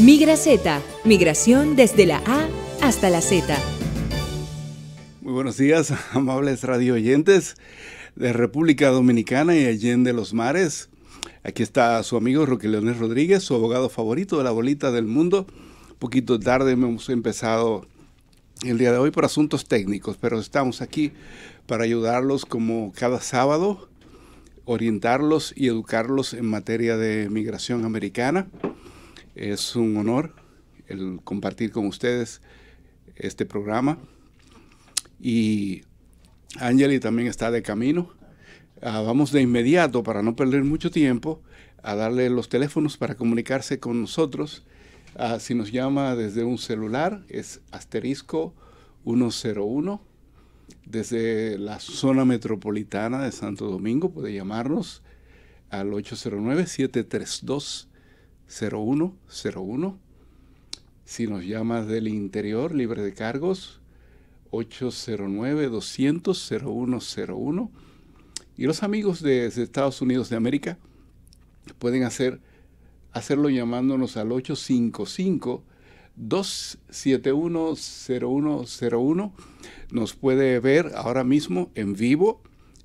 Migra Z, migración desde la A hasta la Z. Muy buenos días, amables radio oyentes de República Dominicana y Allende los Mares. Aquí está su amigo Roque Leonel Rodríguez, su abogado favorito de la bolita del mundo. Un poquito tarde hemos empezado el día de hoy por asuntos técnicos, pero estamos aquí para ayudarlos como cada sábado, orientarlos y educarlos en materia de migración americana. Es un honor el compartir con ustedes este programa. Y Angeli también está de camino. Ah, vamos de inmediato, para no perder mucho tiempo, a darle los teléfonos para comunicarse con nosotros. Ah, si nos llama desde un celular, es asterisco 101. Desde la zona metropolitana de Santo Domingo puede llamarnos al 809-732. 0101. Si nos llamas del interior, libre de cargos, 809-200-0101. Y los amigos de, Estados Unidos de América pueden hacer, hacerlo llamándonos al 855 271-0101. Nos puede ver ahora mismo en vivo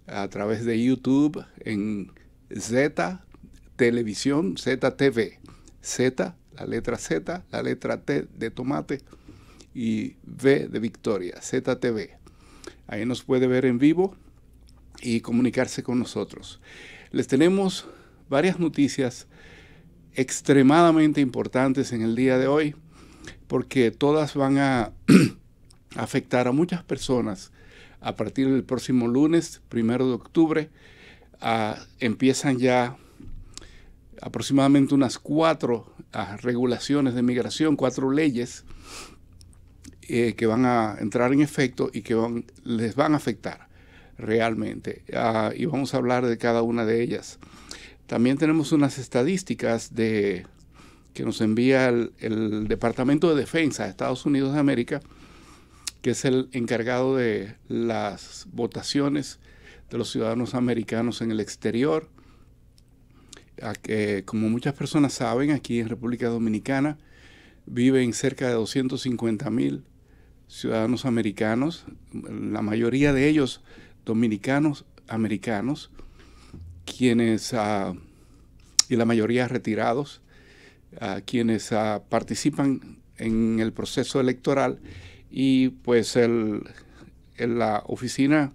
a través de YouTube en Z Televisión, ZTV. Z, la letra Z, la letra T de tomate y V de Victoria, ZTV. Ahí nos puede ver en vivo y comunicarse con nosotros. Les tenemos varias noticias extremadamente importantes en el día de hoy porque todas van a afectar a muchas personas a partir del próximo lunes, primero de octubre. Ah, empiezan ya aproximadamente unas cuatro ah, regulaciones de migración, cuatro leyes eh, que van a entrar en efecto y que van, les van a afectar realmente. Ah, y vamos a hablar de cada una de ellas. También tenemos unas estadísticas que nos envía el Departamento de Defensa de Estados Unidos de América, que es el encargado de las votaciones de los ciudadanos americanos en el exterior como muchas personas saben, aquí en República Dominicana viven cerca de 250 mil ciudadanos americanos, la mayoría de ellos dominicanos americanos, quienes ah, y la mayoría retirados, ah, quienes ah, participan en el proceso electoral y pues la oficina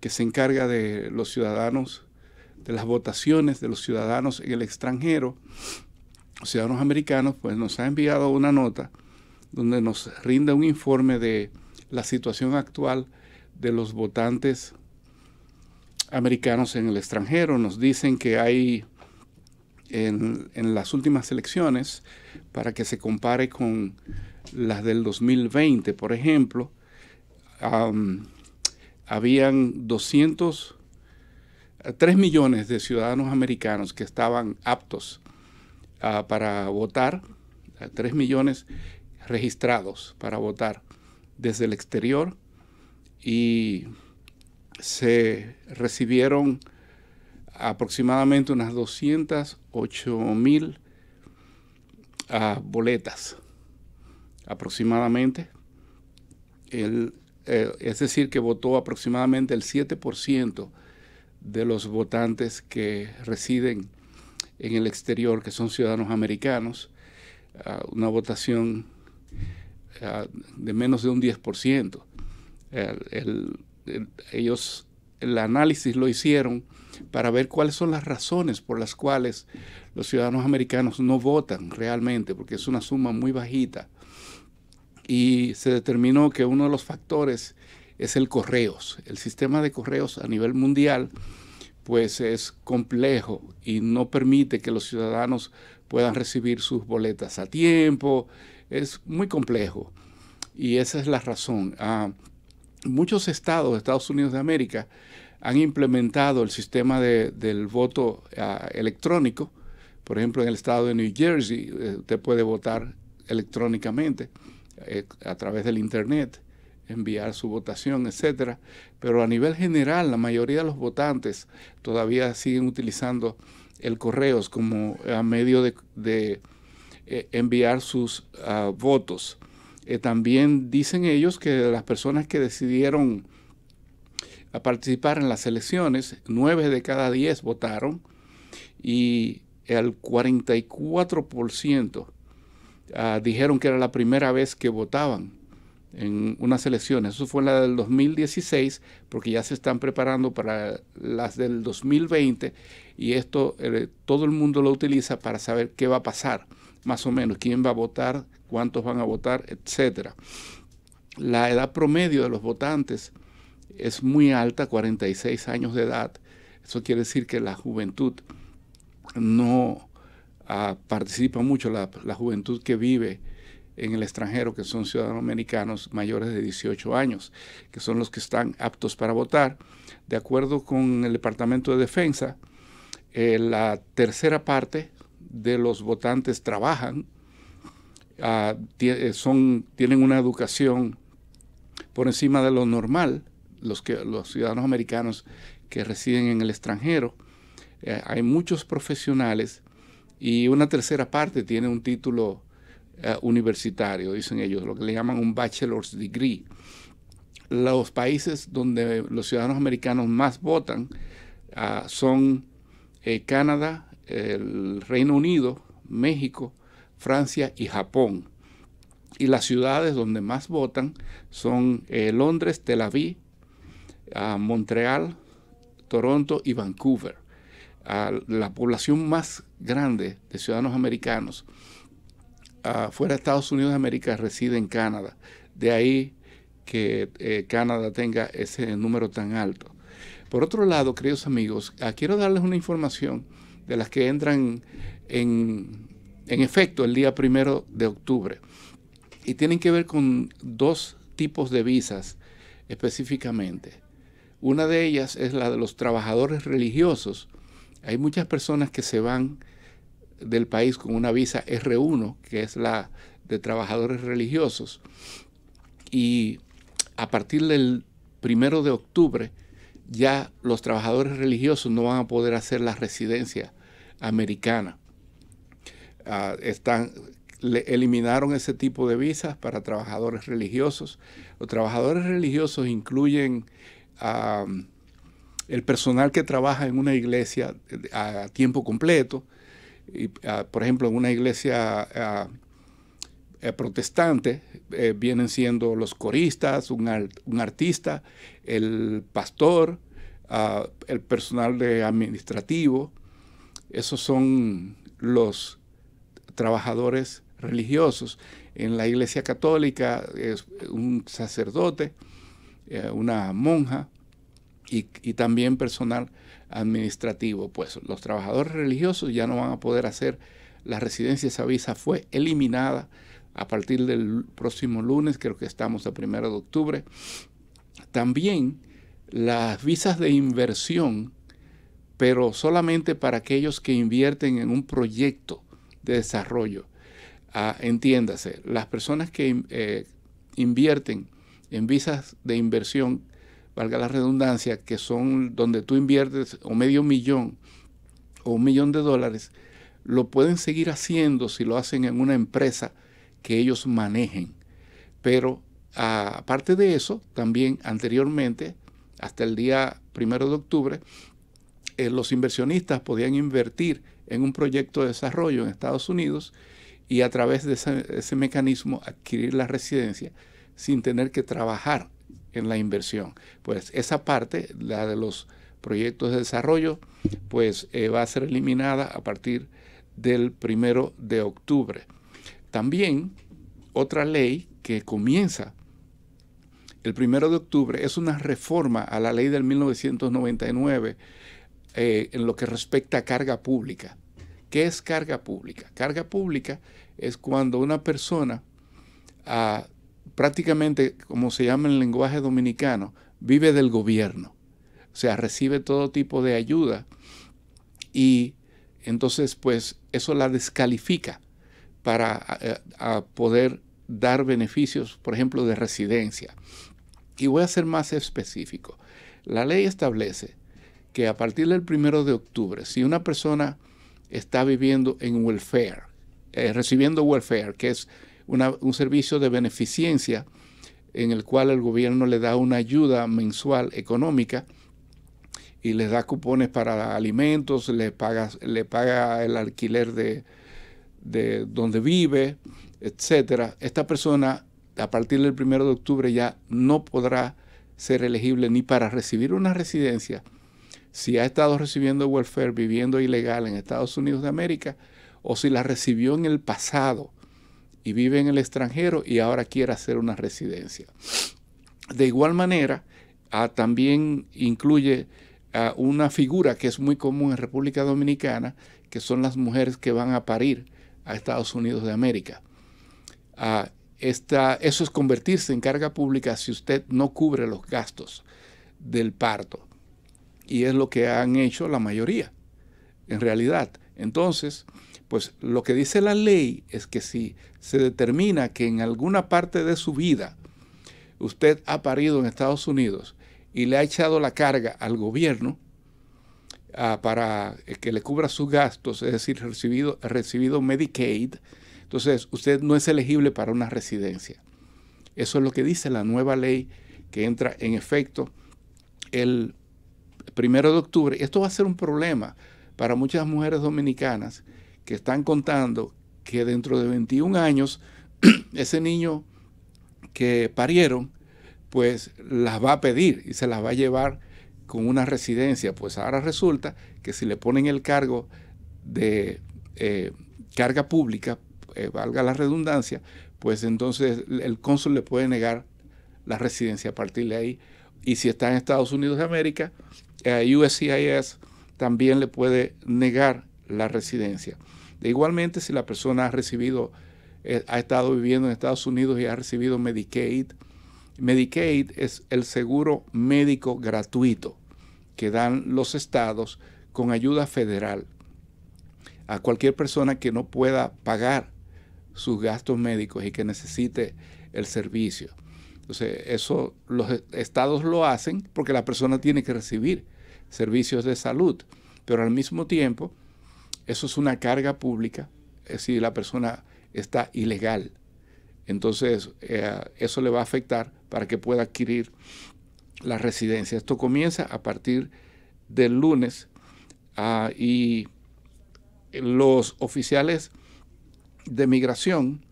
que se encarga de los ciudadanos de las votaciones de los ciudadanos en el extranjero, los ciudadanos americanos, pues nos ha enviado una nota donde nos rinde un informe de la situación actual de los votantes americanos en el extranjero. Nos dicen que hay en, las últimas elecciones, para que se compare con las del 2020, por ejemplo, habían 200 3 millones de ciudadanos americanos que estaban aptos ah, para votar, 3 millones registrados para votar desde el exterior y se recibieron aproximadamente unas 208 mil ah, boletas aproximadamente. Eh, es decir, que votó aproximadamente el 7% de los votantes que residen en el exterior, que son ciudadanos americanos, una votación de menos de un 10%. ellos el análisis lo hicieron para ver cuáles son las razones por las cuales los ciudadanos americanos no votan realmente, porque es una suma muy bajita. Y se determinó que uno de los factores es el correos. El sistema de correos a nivel mundial pues es complejo y no permite que los ciudadanos puedan recibir sus boletas a tiempo. Es muy complejo y esa es la razón. Ah, muchos estados de Estados Unidos de América han implementado el sistema de, del voto ah, electrónico. Por ejemplo, en el estado de New Jersey eh, usted puede votar electrónicamente eh, a través del Internet enviar su votación, etcétera. Pero a nivel general, la mayoría de los votantes todavía siguen utilizando el correo como medio de, eh, enviar sus ah, votos. Eh, también dicen ellos que las personas que decidieron a ah, participar en las elecciones, nueve de cada diez votaron y el 44% ah, dijeron que era la primera vez que votaban en unas elecciones. Eso fue la del 2016, porque ya se están preparando para las del 2020 y esto eh, todo el mundo lo utiliza para saber qué va a pasar, más o menos, quién va a votar, cuántos van a votar, etcétera. La edad promedio de los votantes es muy alta, 46 años de edad. Eso quiere decir que la juventud no ah, participa mucho, la, la juventud que vive en el extranjero que son ciudadanos americanos mayores de 18 años, que son los que están aptos para votar. De acuerdo con el Departamento de Defensa, eh, la tercera parte de los votantes trabajan, ah, eh, son, tienen una educación por encima de lo normal, los, que, los ciudadanos americanos que residen en el extranjero. Eh, hay muchos profesionales y una tercera parte tiene un título eh, universitario, dicen ellos, lo que le llaman un bachelor's degree. Los países donde los ciudadanos americanos más votan ah, son eh, Canadá, el Reino Unido, México, Francia y Japón. Y las ciudades donde más votan son eh, Londres, Tel Aviv, ah, Montreal, Toronto y Vancouver. Ah, la población más grande de ciudadanos americanos fuera de Estados Unidos de América reside en Canadá. De ahí que eh, Canadá tenga ese número tan alto. Por otro lado, queridos amigos, ah, quiero darles una información de las que entran en, en efecto el día primero de octubre y tienen que ver con dos tipos de visas específicamente. Una de ellas es la de los trabajadores religiosos. Hay muchas personas que se van del país con una visa R1, que es la de trabajadores religiosos. Y a partir del primero de octubre, ya los trabajadores religiosos no van a poder hacer la residencia americana. Ah, están, eliminaron ese tipo de visas para trabajadores religiosos. Los trabajadores religiosos incluyen el personal que trabaja en una iglesia eh, a tiempo completo, Ah, por ejemplo, en una iglesia ah, eh, protestante eh, vienen siendo los coristas, un, artista, el pastor, ah, el personal administrativo. Esos son los trabajadores religiosos. En la iglesia católica es un sacerdote, eh, una monja y, también personal administrativo. Pues los trabajadores religiosos ya no van a poder hacer la residencia, esa visa fue eliminada a partir del próximo lunes, creo que estamos a primero de octubre. También las visas de inversión, pero solamente para aquellos que invierten en un proyecto de desarrollo. Ah, entiéndase, las personas que eh, invierten en visas de inversión valga la redundancia, que son donde tú inviertes o medio millón o un millón de dólares, lo pueden seguir haciendo si lo hacen en una empresa que ellos manejen. Pero aparte de eso, también anteriormente, hasta el día primero de octubre, eh, los inversionistas podían invertir en un proyecto de desarrollo en Estados Unidos y a través de ese mecanismo adquirir la residencia sin tener que trabajar en la inversión. Pues esa parte, la de los proyectos de desarrollo, pues eh, va a ser eliminada a partir del primero de octubre. También otra ley que comienza el primero de octubre es una reforma a la ley del 1999 eh, en lo que respecta a carga pública. ¿Qué es carga pública? Carga pública es cuando una persona ha ah, prácticamente, como se llama en el lenguaje dominicano, vive del gobierno. O sea, recibe todo tipo de ayuda y entonces pues eso la descalifica para eh, poder dar beneficios, por ejemplo, de residencia. Y voy a ser más específico. La ley establece que a partir del primero de octubre, si una persona está viviendo en welfare, eh, recibiendo welfare, que es un servicio de beneficencia en el cual el gobierno le da una ayuda mensual económica y le da cupones para alimentos, le paga, le paga el alquiler de, donde vive, etc. Esta persona a partir del 1 de octubre ya no podrá ser elegible ni para recibir una residencia si ha estado recibiendo welfare viviendo ilegal en Estados Unidos de América o si la recibió en el pasado y vive en el extranjero y ahora quiere hacer una residencia. De igual manera, ah, también incluye ah, una figura que es muy común en República Dominicana, que son las mujeres que van a parir a Estados Unidos de América. Ah, eso es convertirse en carga pública si usted no cubre los gastos del parto. Y es lo que han hecho la mayoría, en realidad. Entonces, pues lo que dice la ley es que si se determina que en alguna parte de su vida usted ha parido en Estados Unidos y le ha echado la carga al gobierno ah, para eh, que le cubra sus gastos, es decir, recibido, recibido Medicaid, entonces usted no es elegible para una residencia. Eso es lo que dice la nueva ley que entra en efecto el primero de octubre. Esto va a ser un problema para muchas mujeres dominicanas que están contando que dentro de 21 años ese niño que parieron, pues las va a pedir y se las va a llevar con una residencia. Pues ahora resulta que si le ponen el cargo de eh, carga pública, eh, valga la redundancia, pues entonces el cónsul le puede negar la residencia a partir de ahí. Y si está en Estados Unidos de América, eh, USCIS también le puede negar la residencia. Igualmente, si la persona ha recibido, eh, ha estado viviendo en Estados Unidos y ha recibido Medicaid, Medicaid es el seguro médico gratuito que dan los estados con ayuda federal a cualquier persona que no pueda pagar sus gastos médicos y que necesite el servicio. Entonces, eso los estados lo hacen porque la persona tiene que recibir servicios de salud, pero al mismo tiempo eso es una carga pública, es la persona está ilegal. Entonces, eh, eso le va a afectar para que pueda adquirir la residencia. Esto comienza a partir del lunes ah, y los oficiales de migración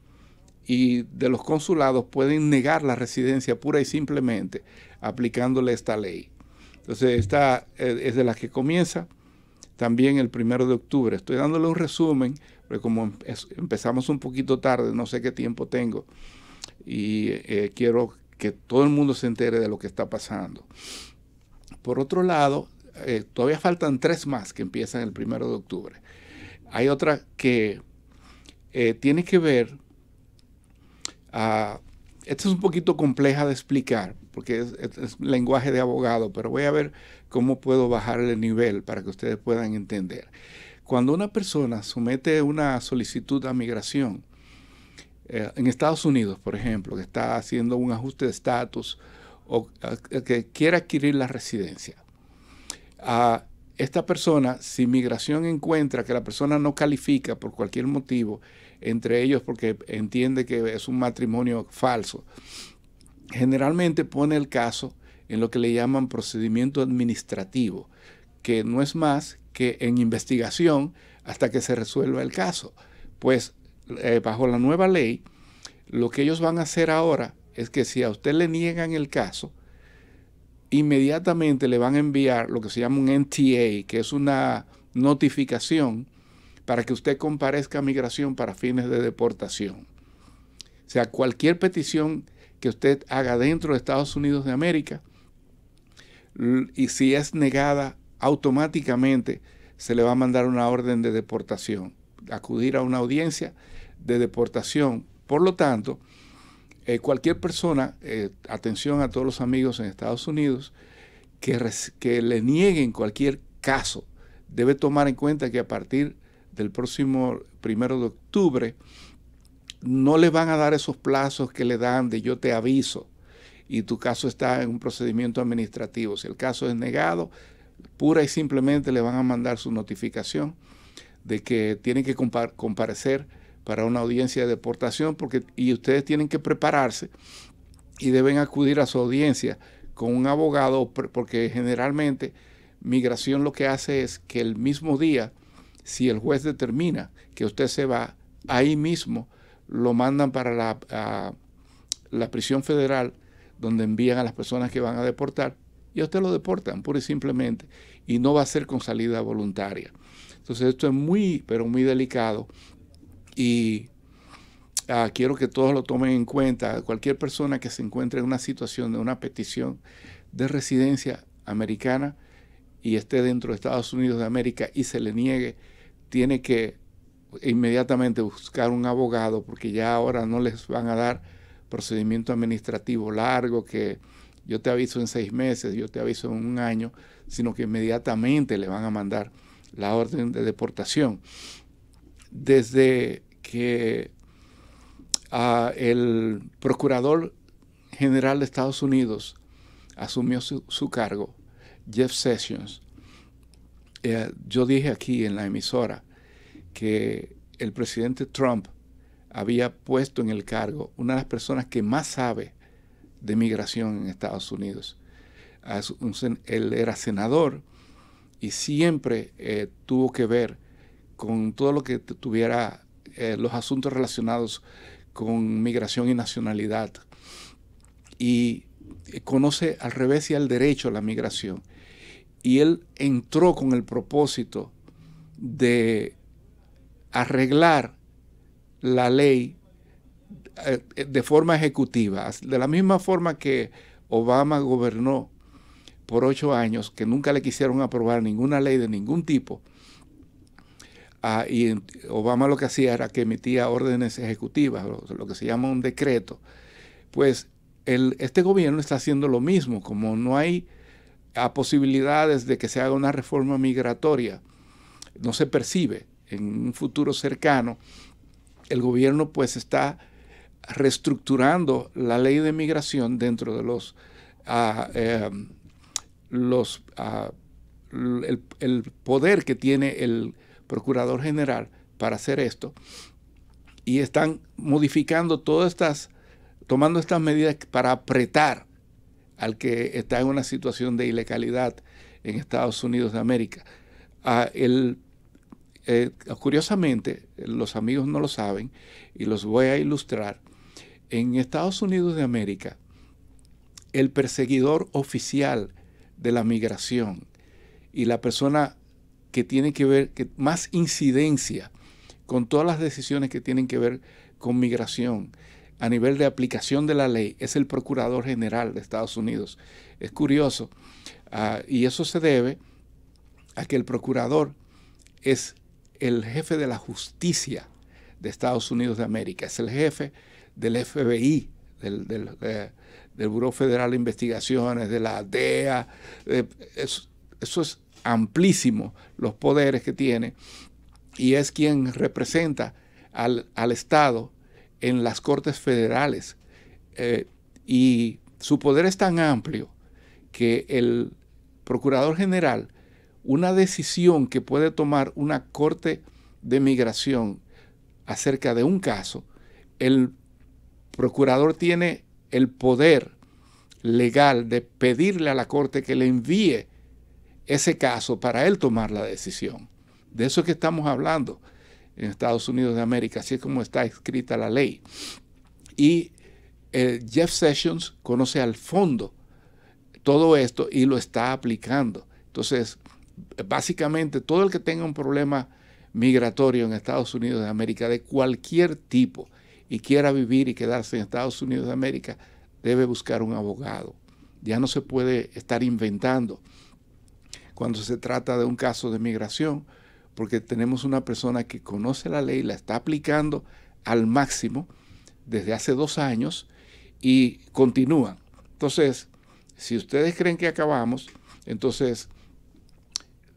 y de los consulados pueden negar la residencia pura y simplemente aplicándole esta ley. Entonces, esta eh, es de las que comienza también el primero de octubre. Estoy dándole un resumen, pero como empezamos un poquito tarde, no sé qué tiempo tengo, y eh, quiero que todo el mundo se entere de lo que está pasando. Por otro lado, eh, todavía faltan tres más que empiezan el primero de octubre. Hay otra que eh, tiene que ver, ah, esta es un poquito compleja de explicar, porque es lenguaje de abogado, pero voy a ver ¿Cómo puedo bajar el nivel para que ustedes puedan entender? Cuando una persona somete una solicitud a migración, eh, en Estados Unidos, por ejemplo, que está haciendo un ajuste de estatus o que quiere adquirir la residencia, a esta persona, si migración encuentra que la persona no califica por cualquier motivo, entre ellos porque entiende que es un matrimonio falso, generalmente pone el caso en lo que le llaman procedimiento administrativo, que no es más que en investigación hasta que se resuelva el caso. Pues eh, bajo la nueva ley, lo que ellos van a hacer ahora es que si a usted le niegan el caso, inmediatamente le van a enviar lo que se llama un NTA, que es una notificación para que usted comparezca a migración para fines de deportación. O sea, cualquier petición que usted haga dentro de Estados Unidos de América, y si es negada, automáticamente se le va a mandar una orden de deportación, acudir a una audiencia de deportación. Por lo tanto, eh, cualquier persona, eh, atención a todos los amigos en Estados Unidos, que, que le nieguen cualquier caso, debe tomar en cuenta que a partir del próximo primero de octubre, no le van a dar esos plazos que le dan de yo te aviso y tu caso está en un procedimiento administrativo. Si el caso es negado, pura y simplemente le van a mandar su notificación de que tienen que comparecer para una audiencia de deportación porque, y ustedes tienen que prepararse y deben acudir a su audiencia con un abogado porque generalmente migración lo que hace es que el mismo día, si el juez determina que usted se va, ahí mismo lo mandan para la, la prisión federal donde envían a las personas que van a deportar y a usted lo deportan, pura y simplemente, y no va a ser con salida voluntaria. Entonces esto es muy, pero muy delicado y ah, quiero que todos lo tomen en cuenta. Cualquier persona que se encuentre en una situación de una petición de residencia americana y esté dentro de Estados Unidos de América y se le niegue, tiene que inmediatamente buscar un abogado porque ya ahora no les van a dar procedimiento administrativo largo que yo te aviso en seis meses, yo te aviso en un año, sino que inmediatamente le van a mandar la orden de deportación. Desde que ah, el procurador general de Estados Unidos asumió su, cargo, Jeff Sessions, eh, yo dije aquí en la emisora que el presidente Trump había puesto en el cargo una de las personas que más sabe de migración en Estados Unidos. Él era senador y siempre eh, tuvo que ver con todo lo que tuviera eh, los asuntos relacionados con migración y nacionalidad. Y eh, conoce al revés y al derecho a la migración. Y él entró con el propósito de arreglar la ley eh, eh, de forma ejecutiva, de la misma forma que Obama gobernó por ocho años, que nunca le quisieron aprobar ninguna ley de ningún tipo, ah, y Obama lo que hacía era que emitía órdenes ejecutivas, lo, que se llama un decreto, pues el, este gobierno está haciendo lo mismo, como no hay ah, posibilidades de que se haga una reforma migratoria, no se percibe en un futuro cercano, el gobierno pues está reestructurando la ley de migración dentro de los, ah, em, ah, el, poder que tiene el procurador general para hacer esto y están modificando todas estas tomando estas medidas para apretar al que está en una situación de ilegalidad en Estados Unidos de América. Ah, el eh, curiosamente, los amigos no lo saben y los voy a ilustrar. En Estados Unidos de América, el perseguidor oficial de la migración y la persona que tiene que ver, que más incidencia con todas las decisiones que tienen que ver con migración a nivel de aplicación de la ley es el Procurador General de Estados Unidos. Es curioso. Ah, y eso se debe a que el Procurador es el jefe de la justicia de Estados Unidos de América, es el jefe del FBI, del, del, eh, Buró Federal de Investigaciones, de la e DEA. eso es amplísimo, los poderes que tiene, y es quien representa al, Estado en las Cortes Federales. Eh, y su poder es tan amplio que el Procurador General una decisión que puede tomar una corte de migración acerca de un caso, el procurador tiene el poder legal de pedirle a la corte que le envíe ese caso para él tomar la decisión. De eso es que estamos hablando en Estados Unidos de América, así es como está escrita la ley. Y eh, Jeff Sessions conoce al fondo todo esto y lo está aplicando. Entonces, básicamente todo el que tenga un problema migratorio en Estados Unidos de América de cualquier tipo y quiera vivir y quedarse en Estados Unidos de América, debe buscar un abogado. Ya no se puede estar inventando cuando se trata de un caso de migración, porque tenemos una persona que conoce la ley, la está aplicando al máximo desde hace dos años y continúa Entonces, si ustedes creen que acabamos, entonces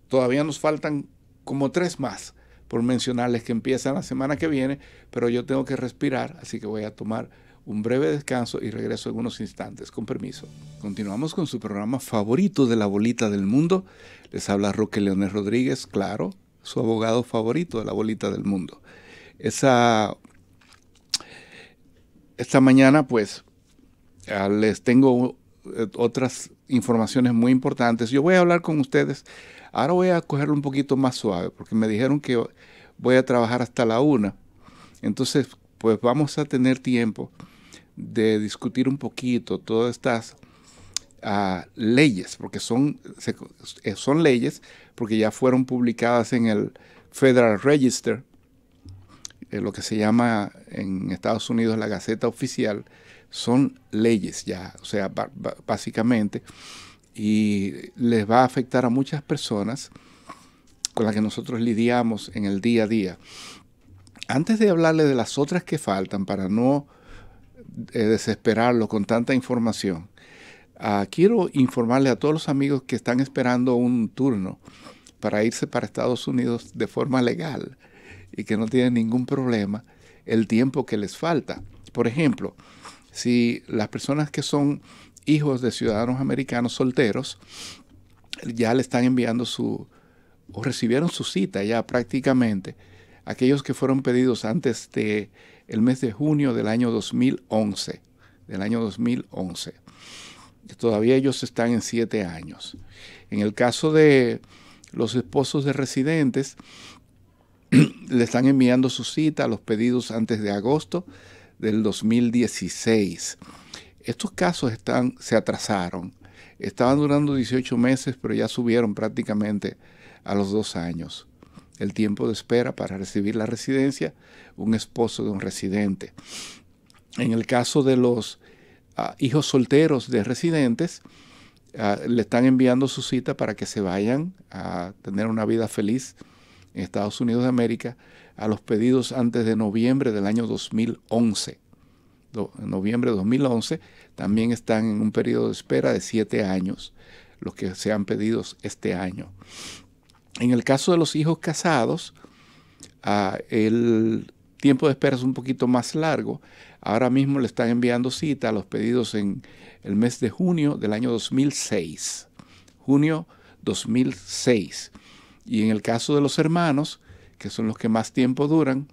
Todavía nos faltan como tres más por mencionarles que empiezan la semana que viene, pero yo tengo que respirar, así que voy a tomar un breve descanso y regreso en unos instantes, con permiso. Continuamos con su programa favorito de la bolita del mundo. Les habla Roque Leones Rodríguez, claro, su abogado favorito de la bolita del mundo. Esa, esta mañana pues ah, les tengo eh, otras informaciones muy importantes. Yo voy a hablar con ustedes Ahora voy a cogerlo un poquito más suave, porque me dijeron que voy a trabajar hasta la una. Entonces, pues vamos a tener tiempo de discutir un poquito todas estas ah, leyes, porque son, eh, son leyes, porque ya fueron publicadas en el Federal Register, eh, lo que se llama en Estados Unidos la Gaceta Oficial, son leyes ya, o sea, básicamente y les va a afectar a muchas personas con las que nosotros lidiamos en el día a día. Antes de hablarle de las otras que faltan, para no eh, desesperarlo con tanta información, ah, quiero informarle a todos los amigos que están esperando un turno para irse para Estados Unidos de forma legal y que no tienen ningún problema el tiempo que les falta. Por ejemplo, si las personas que son hijos de ciudadanos americanos solteros ya le están enviando su, o recibieron su cita ya prácticamente, aquellos que fueron pedidos antes de el mes de junio del año 2011, del año 2011. Todavía ellos están en siete años. En el caso de los esposos de residentes, le están enviando su cita a los pedidos antes de agosto del 2016 estos casos están, se atrasaron. Estaban durando 18 meses, pero ya subieron prácticamente a los dos años. El tiempo de espera para recibir la residencia, un esposo de un residente. En el caso de los ah, hijos solteros de residentes, ah, le están enviando su cita para que se vayan a tener una vida feliz en Estados Unidos de América a los pedidos antes de noviembre del año 2011 en noviembre de 2011, también están en un periodo de espera de siete años, los que se han pedido este año. En el caso de los hijos casados, ah, el tiempo de espera es un poquito más largo. Ahora mismo le están enviando cita a los pedidos en el mes de junio del año 2006. Junio 2006. Y en el caso de los hermanos, que son los que más tiempo duran,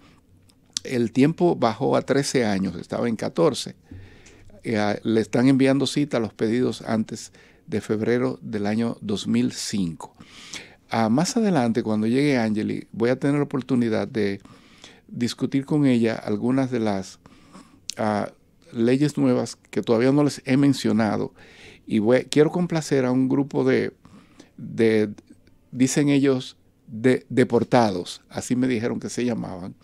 el tiempo bajó a 13 años, estaba en 14. Eh, le están enviando cita a los pedidos antes de febrero del año 2005. Ah, más adelante, cuando llegue Angeli, voy a tener la oportunidad de discutir con ella algunas de las ah, leyes nuevas que todavía no les he mencionado. Y quiero complacer a un grupo de, de dicen ellos, de deportados, así me dijeron que se llamaban,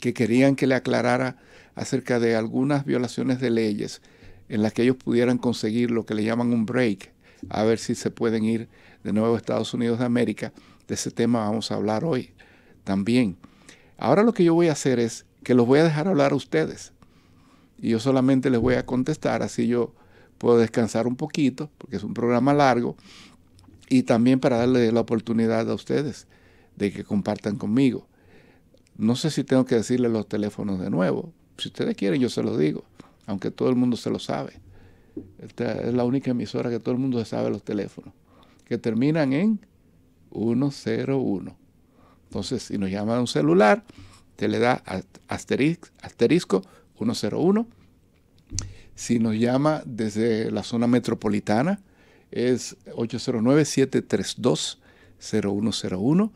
que querían que le aclarara acerca de algunas violaciones de leyes en las que ellos pudieran conseguir lo que le llaman un break, a ver si se pueden ir de nuevo a Estados Unidos de América. De ese tema vamos a hablar hoy también. Ahora lo que yo voy a hacer es que los voy a dejar hablar a ustedes. Y yo solamente les voy a contestar, así yo puedo descansar un poquito, porque es un programa largo, y también para darle la oportunidad a ustedes de que compartan conmigo. No sé si tengo que decirle los teléfonos de nuevo. Si ustedes quieren, yo se los digo, aunque todo el mundo se lo sabe. Esta es la única emisora que todo el mundo sabe los teléfonos, que terminan en 101. Entonces, si nos llama a un celular, te le da asterisco, asterisco 101. Si nos llama desde la zona metropolitana, es 809-732-0101.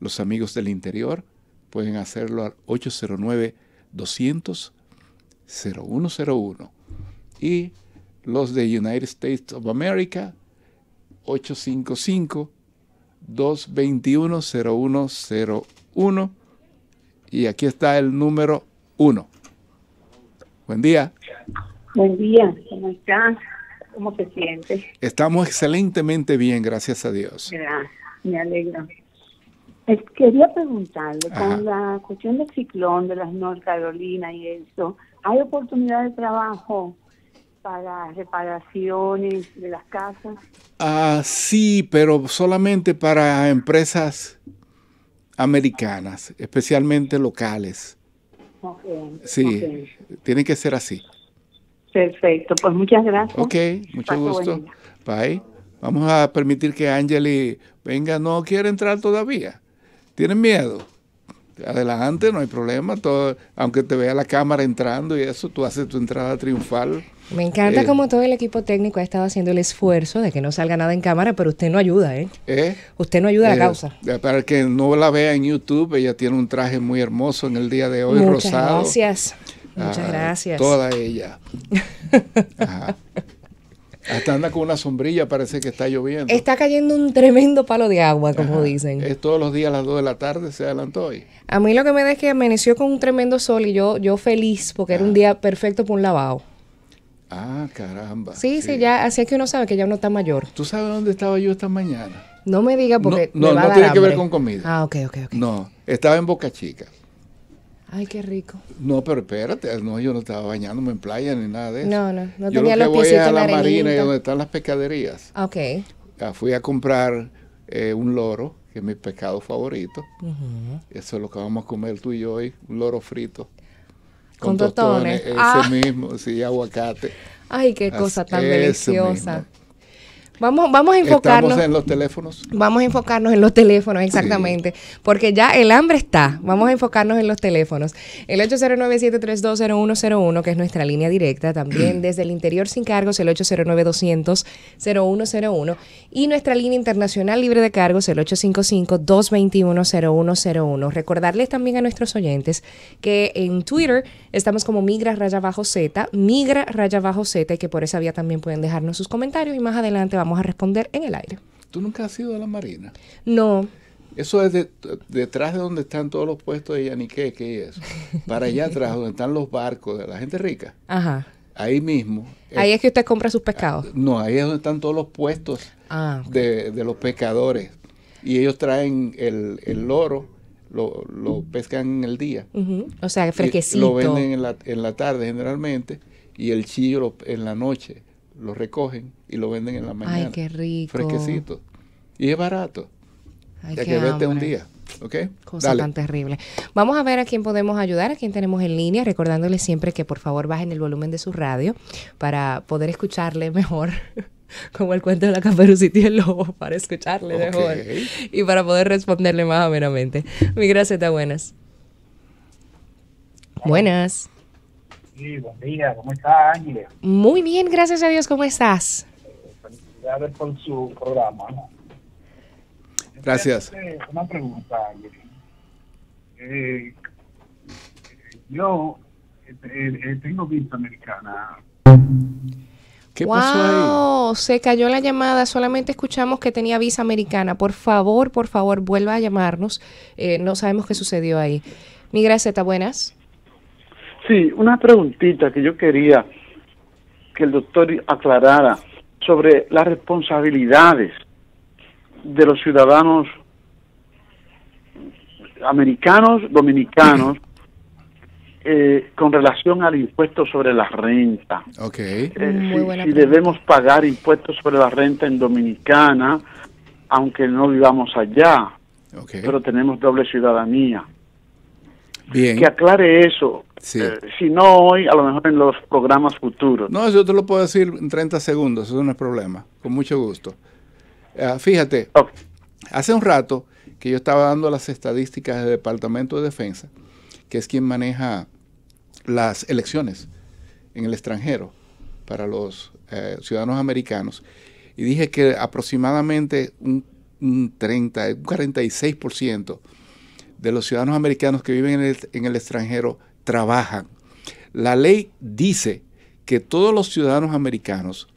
Los amigos del interior, pueden hacerlo al 809-200-0101. Y los de United States of America, 855-221-0101. Y aquí está el número 1. Buen día. Buen día, ¿cómo estás? ¿Cómo se siente? Estamos excelentemente bien, gracias a Dios. Gracias, me alegro. Quería preguntarle, con la cuestión del ciclón de las North Carolina y eso, ¿hay oportunidad de trabajo para reparaciones de las casas? Ah, sí, pero solamente para empresas americanas, especialmente locales. sí, tiene que ser así. Perfecto, pues muchas gracias. Ok, mucho gusto. Bye. Vamos a permitir que Angeli venga. ¿No quiere entrar todavía? ¿Tienes miedo. Adelante, no hay problema. Todo, aunque te vea la cámara entrando y eso, tú haces tu entrada triunfal. Me encanta eh, cómo como todo el equipo técnico ha estado haciendo el esfuerzo de que no salga nada en cámara, pero usted no ayuda, ¿eh? ¿Eh? Usted no ayuda a la eh, causa. Para el que no la vea en YouTube, ella tiene un traje muy hermoso en el día de hoy, Muchas Gracias. Muchas ah, gracias. Toda ella. Ajá. Hasta anda con una sombrilla, parece que está lloviendo. Está cayendo un tremendo palo de agua, como dicen. Es todos los días a las 2 de la tarde, se adelantó hoy. A mí lo que me da es que amaneció con un tremendo sol y yo, yo feliz porque era un ah. día perfecto para un lavado. Ah, caramba. Sí, sí, ya, así es que uno sabe que ya uno está mayor. ¿Tú sabes dónde estaba yo esta mañana? No me diga porque. No, no, tiene que ver con comida. Ah, ok, ok, ok. No, estaba en Boca Chica. Ay, qué rico. No, pero espérate, no, yo no estaba bañándome en playa ni nada de eso. No, no, no tenía lo que los voy a la, marina y donde están las pescaderías. Ok. Ah, fui a comprar eh, un loro, que es mi pescado favorito. Eso es lo que vamos a comer tú y yo hoy, un loro frito. Con, totones. tostones. Ese ah. mismo, sí, aguacate. Ay, qué cosa tan deliciosa. Vamos, a enfocarnos. en los teléfonos. Vamos a enfocarnos en los teléfonos, exactamente. Porque ya el hambre está. Vamos a enfocarnos en los teléfonos. El 809-732-0101, que es nuestra línea directa. También desde el interior sin cargos, el 809-200-0101. Y nuestra línea internacional libre de cargos, el 855-221-0101. Recordarles también a nuestros oyentes que en Twitter estamos como migra raya bajo Z, migra raya bajo Z, y que por esa vía también pueden dejarnos sus comentarios. Y más adelante vamos a responder en el aire. ¿Tú nunca has ido a la Marina? No. Eso es detrás de donde están todos los puestos de yanique que es. Para allá atrás, donde están los barcos de la gente rica. Ajá. Ahí mismo. Ahí eh, es, que usted compra sus pescados. Ah, no, ahí es donde están todos los puestos ah, de, los pescadores. Y ellos traen el, el loro, lo, pescan en el día. O sea, fresquecito. lo venden en la, en la tarde generalmente y el chillo en la noche lo recogen y lo venden en la mañana. Ay, qué rico. Fresquecito. Y es barato. ya que un día. Okay. Cosa tan terrible. Vamos a ver a quién podemos ayudar, a quién tenemos en línea, recordándole siempre que por favor bajen el volumen de su radio para poder escucharle mejor. Como el cuento de la caperucita y el lobo, para escucharle mejor y para poder responderle más amenamente. Mi gracias, está buenas. Buenas. Sí, buen día. ¿Cómo estás, Ángela? Muy bien, gracias a Dios. ¿Cómo estás? felicidades por su programa. Gracias. Una pregunta, Ángela. Eh, yo eh, eh, tengo visa americana. ¿Qué pasó ahí? Se cayó la llamada, solamente escuchamos que tenía visa americana. Por favor, por favor, vuelva a llamarnos. no sabemos qué sucedió ahí. Migra Z, buenas. Sí, una preguntita que yo quería que el doctor aclarara sobre las responsabilidades de los ciudadanos americanos, dominicanos, eh, con relación al impuesto sobre la renta. Okay. Eh, si, debemos pagar impuestos sobre la renta en Dominicana, aunque no vivamos allá, pero tenemos doble ciudadanía que aclare eso. Eh, si no hoy, a lo mejor en los programas futuros. No, yo te lo puedo decir en 30 segundos, eso no es problema, con mucho gusto. Ah, fíjate, hace un rato que yo estaba dando las estadísticas del Departamento de Defensa, que es quien maneja las elecciones en el extranjero para los eh, ciudadanos americanos, y dije que aproximadamente un, un 30, un 46% de los ciudadanos americanos que viven en el, extranjero trabajan. La ley dice que todos los ciudadanos americanos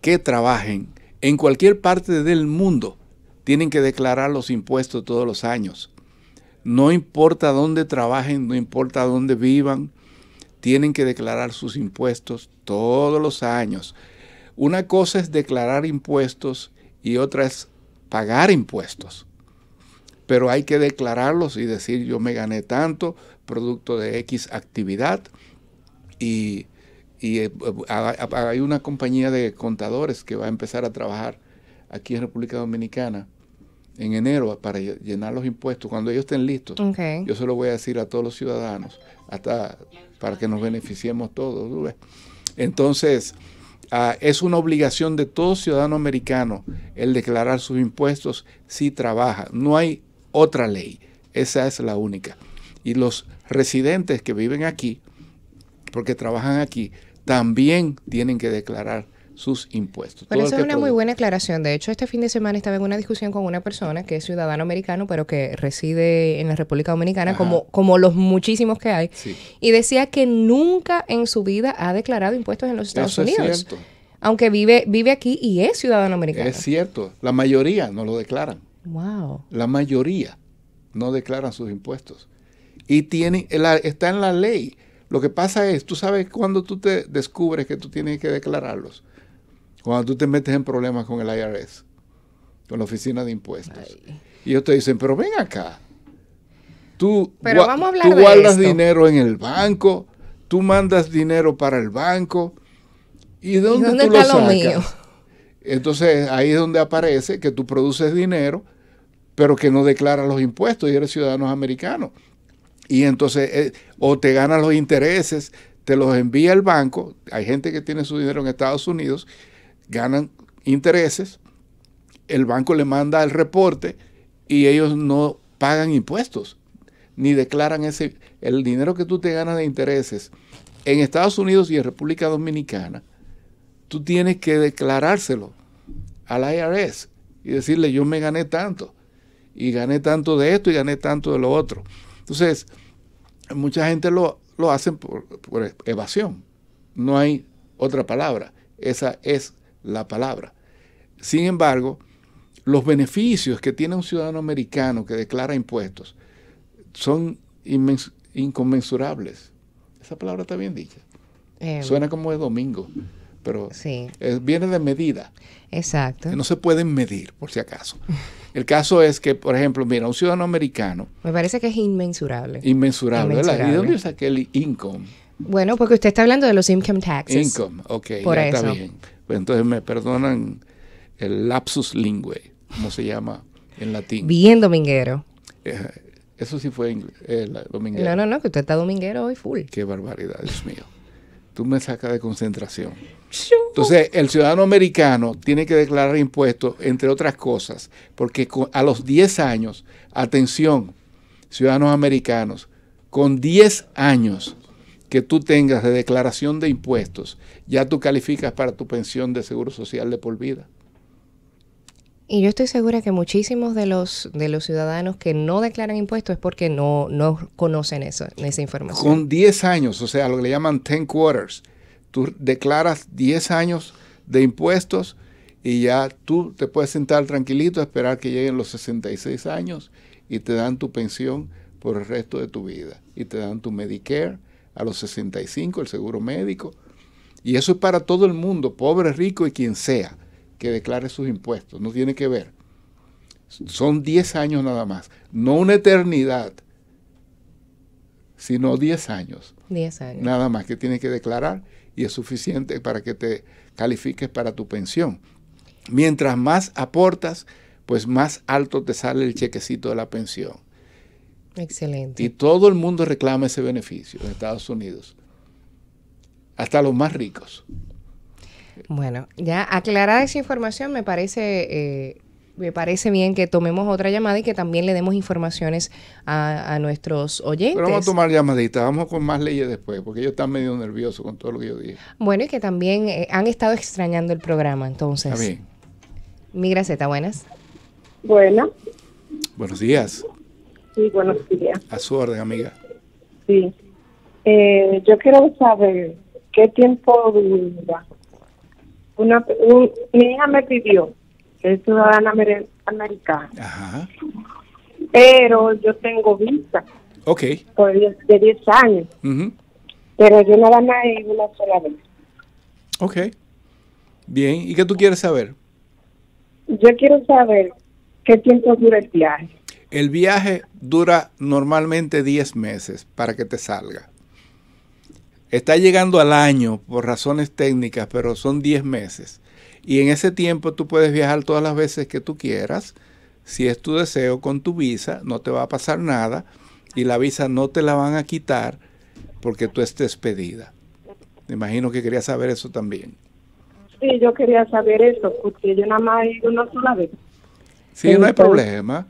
que trabajen en cualquier parte del mundo tienen que declarar los impuestos todos los años. No importa dónde trabajen, no importa dónde vivan, tienen que declarar sus impuestos todos los años. Una cosa es declarar impuestos y otra es pagar impuestos pero hay que declararlos y decir yo me gané tanto producto de X actividad y, eh, hay una compañía de contadores que va a empezar a trabajar aquí en República Dominicana en enero para llenar los impuestos. Cuando ellos estén listos, yo se lo voy a decir a todos los ciudadanos, hasta para que nos beneficiemos todos. Entonces, ah, es una obligación de todo ciudadano americano el declarar sus impuestos si trabaja. No hay otra ley. Esa es la única. Y los residentes que viven aquí, porque trabajan aquí, también tienen que declarar sus impuestos. Bueno, esa es una muy buena aclaración. De hecho, este fin de semana estaba en una discusión con una persona que es ciudadano americano, pero que reside en la República Dominicana, como, como los muchísimos que hay, y decía que nunca en su vida ha declarado impuestos en los Estados Unidos. Es cierto. Aunque vive, vive aquí y es ciudadano americano. Es cierto, la mayoría no lo declaran. Wow. La mayoría no declaran sus impuestos. Y tienen, está en la ley. Lo que pasa es, tú sabes cuando tú te descubres que tú tienes que declararlos. Cuando tú te metes en problemas con el IRS, con la oficina de impuestos. Y ellos te dicen, pero ven acá. Tú, pero tú guardas dinero en el banco, tú mandas dinero para el banco. ¿Y dónde, está lo mío? Entonces ahí es donde aparece que tú produces dinero pero que no declara los impuestos y eres ciudadano americano. Y entonces, eh, o te ganas los intereses, te los envía el banco. Hay gente que tiene su dinero en Estados Unidos, ganan intereses, el banco le manda el reporte y ellos no pagan impuestos, ni declaran ese, el dinero que tú te ganas de intereses. En Estados Unidos y en República Dominicana, tú tienes que declarárselo al IRS y decirle yo me gané tanto y gané tanto de esto y gané tanto de lo otro. Entonces, mucha gente lo, lo hace por, evasión. No hay otra palabra. Esa es la palabra. Sin embargo, los beneficios que tiene un ciudadano americano que declara impuestos son inconmensurables. Esa palabra está bien dicha. Eh, Suena como de domingo, pero viene de medida. Exacto. No se pueden medir, por si acaso. El caso es que, por ejemplo, mira, un ciudadano americano. Me parece que es inmensurable. Inmensurable, ¿Y dónde saqué el income? Bueno, porque usted está hablando de los income taxes. Income, ok, por eso. Pues entonces me perdonan el lapsus lingüe, como se llama en latín. Bien dominguero. Eh, eso sí fue eh, dominguero. No, no, no, que usted está dominguero hoy full. Qué barbaridad, Dios mío. Tú me sacas de concentración. Entonces, el ciudadano americano tiene que declarar impuestos, entre otras cosas, porque a los 10 años, atención, ciudadanos americanos, con 10 años que tú tengas de declaración de impuestos, ya tú calificas para tu pensión de seguro social de por vida. Y yo estoy segura que muchísimos de los, de los ciudadanos que no declaran impuestos es porque no, conocen eso, esa información. Con 10 años, o sea, lo que le llaman 10 quarters, tú declaras 10 años de impuestos y ya tú te puedes sentar tranquilito, a esperar que lleguen los 66 años y te dan tu pensión por el resto de tu vida. Y te dan tu Medicare a los 65, el seguro médico. Y eso es para todo el mundo, pobre, rico y quien sea, que declare sus impuestos. No tiene que ver. Son 10 años nada más. No una eternidad, sino 10 años. 10 años. Nada más que tiene que declarar y es suficiente para que te califiques para tu pensión. Mientras más aportas, pues más alto te sale el chequecito de la pensión. Excelente. Y todo el mundo reclama ese beneficio en Estados Unidos, hasta los más ricos. Bueno, ya aclarada esa información me parece eh, me parece bien que tomemos otra llamada y que también le demos informaciones a, nuestros oyentes. Pero vamos a tomar llamaditas, vamos con más leyes después, porque ellos están medio nerviosos con todo lo que yo dije. Bueno, y que también eh, han estado extrañando el programa, entonces. Está bien. buenas. Buenas. Buenos días. Sí, buenos días. A su orden, amiga. Sí. Eh, yo quiero saber qué tiempo Una, mi hija me pidió ciudadana americana. Pero yo tengo visa. Ok. diez, de 10 años. Pero yo no más he una sola vez. Ok. Bien, ¿y qué tú quieres saber? Yo quiero saber qué tiempo dura el viaje. El viaje dura normalmente 10 meses para que te salga. Está llegando al año por razones técnicas, pero son 10 meses. Y en ese tiempo tú puedes viajar todas las veces que tú quieras. Si es tu deseo con tu visa, no te va a pasar nada y la visa no te la van a quitar porque tú estés pedida. Me imagino que querías saber eso también. Sí, yo quería saber eso, porque yo nada más he ido una sola vez. Sí, no hay problema.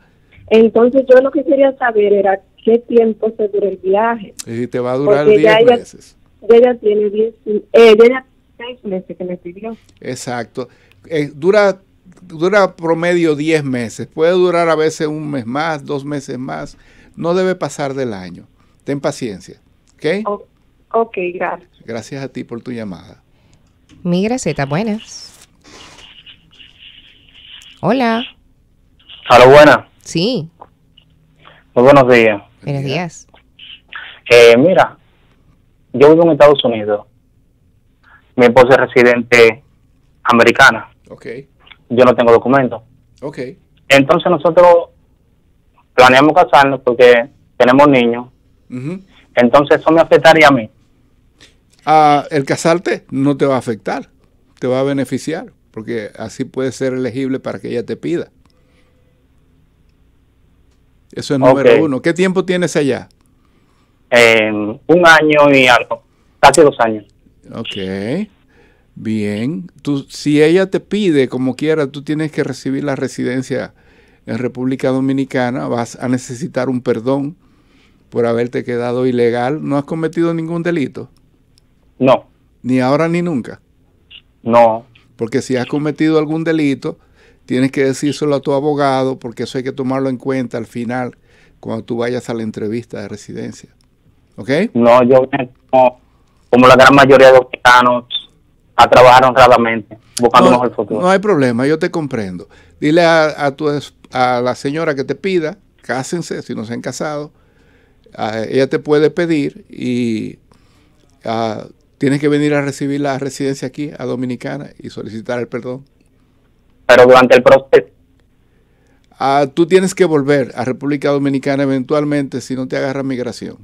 Entonces yo lo que quería saber era qué tiempo se dura el viaje. Y te va a durar 10 veces ya tiene 10, este Exacto. Eh, dura dura promedio 10 meses, puede durar a veces un mes más, dos meses más, no debe pasar del año. Ten paciencia, ¿ok? ok, gracias. Gracias a ti por tu llamada. Mi graceta buenas. Hola. Hola, buenas. Sí. Muy buenos días. Buenos días. Eh, mira, yo vivo en Estados Unidos mi esposa es residente americana. Okay. Yo no tengo documentos. Okay. Entonces nosotros planeamos casarnos porque tenemos niños. Entonces eso me afectaría a mí. Ah, el casarte no te va a afectar, te va a beneficiar, porque así puedes ser elegible para que ella te pida. Eso es número uno. ¿Qué tiempo tienes allá? un año y algo, casi dos años. Ok. Bien. Tú, si ella te pide, como quiera, tú tienes que recibir la residencia en República Dominicana, vas a necesitar un perdón por haberte quedado ilegal. ¿No has cometido ningún delito? No. ¿Ni ahora ni nunca? No. Porque si has cometido algún delito, tienes que decírselo a tu abogado, porque eso hay que tomarlo en cuenta al final, cuando tú vayas a la entrevista de residencia. ¿Ok? No, yo no como la gran mayoría de los a ah, trabajaron raramente buscando no, mejor futuro. No hay problema, yo te comprendo. Dile a, a, tu, a la señora que te pida, cásense si no se han casado, ah, ella te puede pedir y ah, tienes que venir a recibir la residencia aquí, a Dominicana, y solicitar el perdón. Pero durante el proceso. tú tienes que volver a República Dominicana eventualmente si no te agarra migración.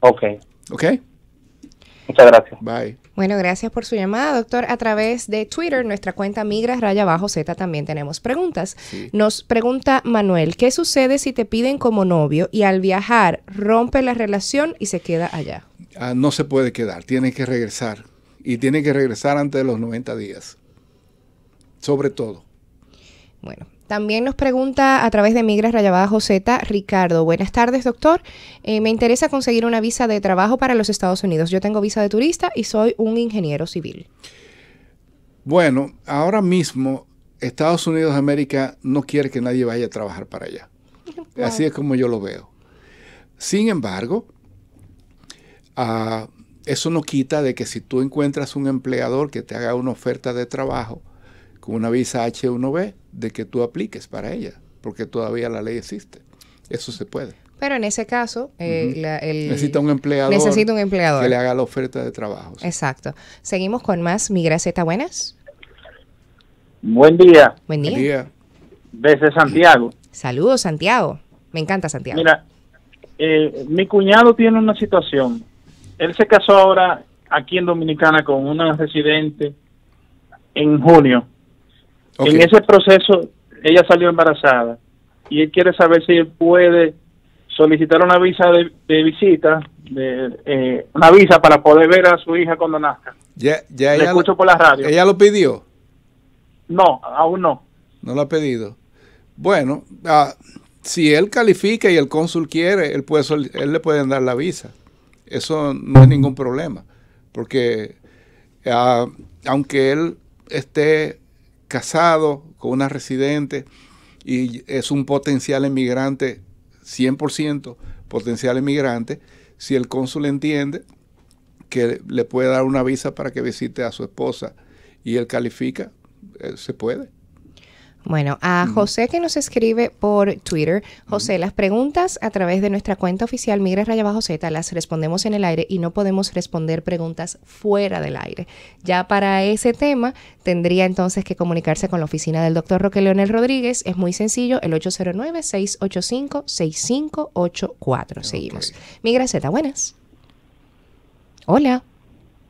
Ok. Ok. Muchas gracias. Bye. Bueno, gracias por su llamada, doctor. A través de Twitter, nuestra cuenta migra Raya Bajo Z también tenemos preguntas. Nos pregunta Manuel, ¿qué sucede si te piden como novio y al viajar rompe la relación y se queda allá? Ah, no se puede quedar, tiene que regresar. Y tiene que regresar antes de los 90 días. Sobre todo. Bueno, también nos pregunta a través de Migras Rayabada José Ricardo. Buenas tardes, doctor. Eh, me interesa conseguir una visa de trabajo para los Estados Unidos. Yo tengo visa de turista y soy un ingeniero civil. Bueno, ahora mismo Estados Unidos de América no quiere que nadie vaya a trabajar para allá. Así es como yo lo veo. Sin embargo, ah, eso no quita de que si tú encuentras un empleador que te haga una oferta de trabajo con una visa H1B, de que tú apliques para ella, porque todavía la ley existe. Eso se puede. Pero en ese caso, eh, necesita un empleador. Necesita un empleador. Que le haga la oferta de trabajo. Exacto. Seguimos con más. Mi Graceta, buenas. Buen día. Buen día. Desde Santiago. Saludos, Santiago. Me encanta Santiago. Mira, eh, mi cuñado tiene una situación. Él se casó ahora aquí en Dominicana con una residente en junio en ese proceso, ella salió embarazada y él quiere saber si él puede solicitar una visa de, visita, de, eh, una visa para poder ver a su hija cuando nazca. Ya, ya Le escucho por la radio. ¿Ella lo pidió? No, aún no. No lo ha pedido. Bueno, ah, si él califica y el cónsul quiere, él, puede, él le puede dar la visa. Eso no es ningún problema, porque ah, aunque él esté casado con una residente y es un potencial emigrante, 100% potencial emigrante, si el cónsul entiende que le puede dar una visa para que visite a su esposa y él califica, eh, se puede. Bueno, a José que nos escribe por Twitter. José, las preguntas a través de nuestra cuenta oficial Migres bajo Z las respondemos en el aire y no podemos responder preguntas fuera del aire. Ya para ese tema tendría entonces que comunicarse con la oficina del doctor Roque Leonel Rodríguez. Es muy sencillo, el 809-685-6584. Seguimos. Okay. Migra Z, buenas. Hola.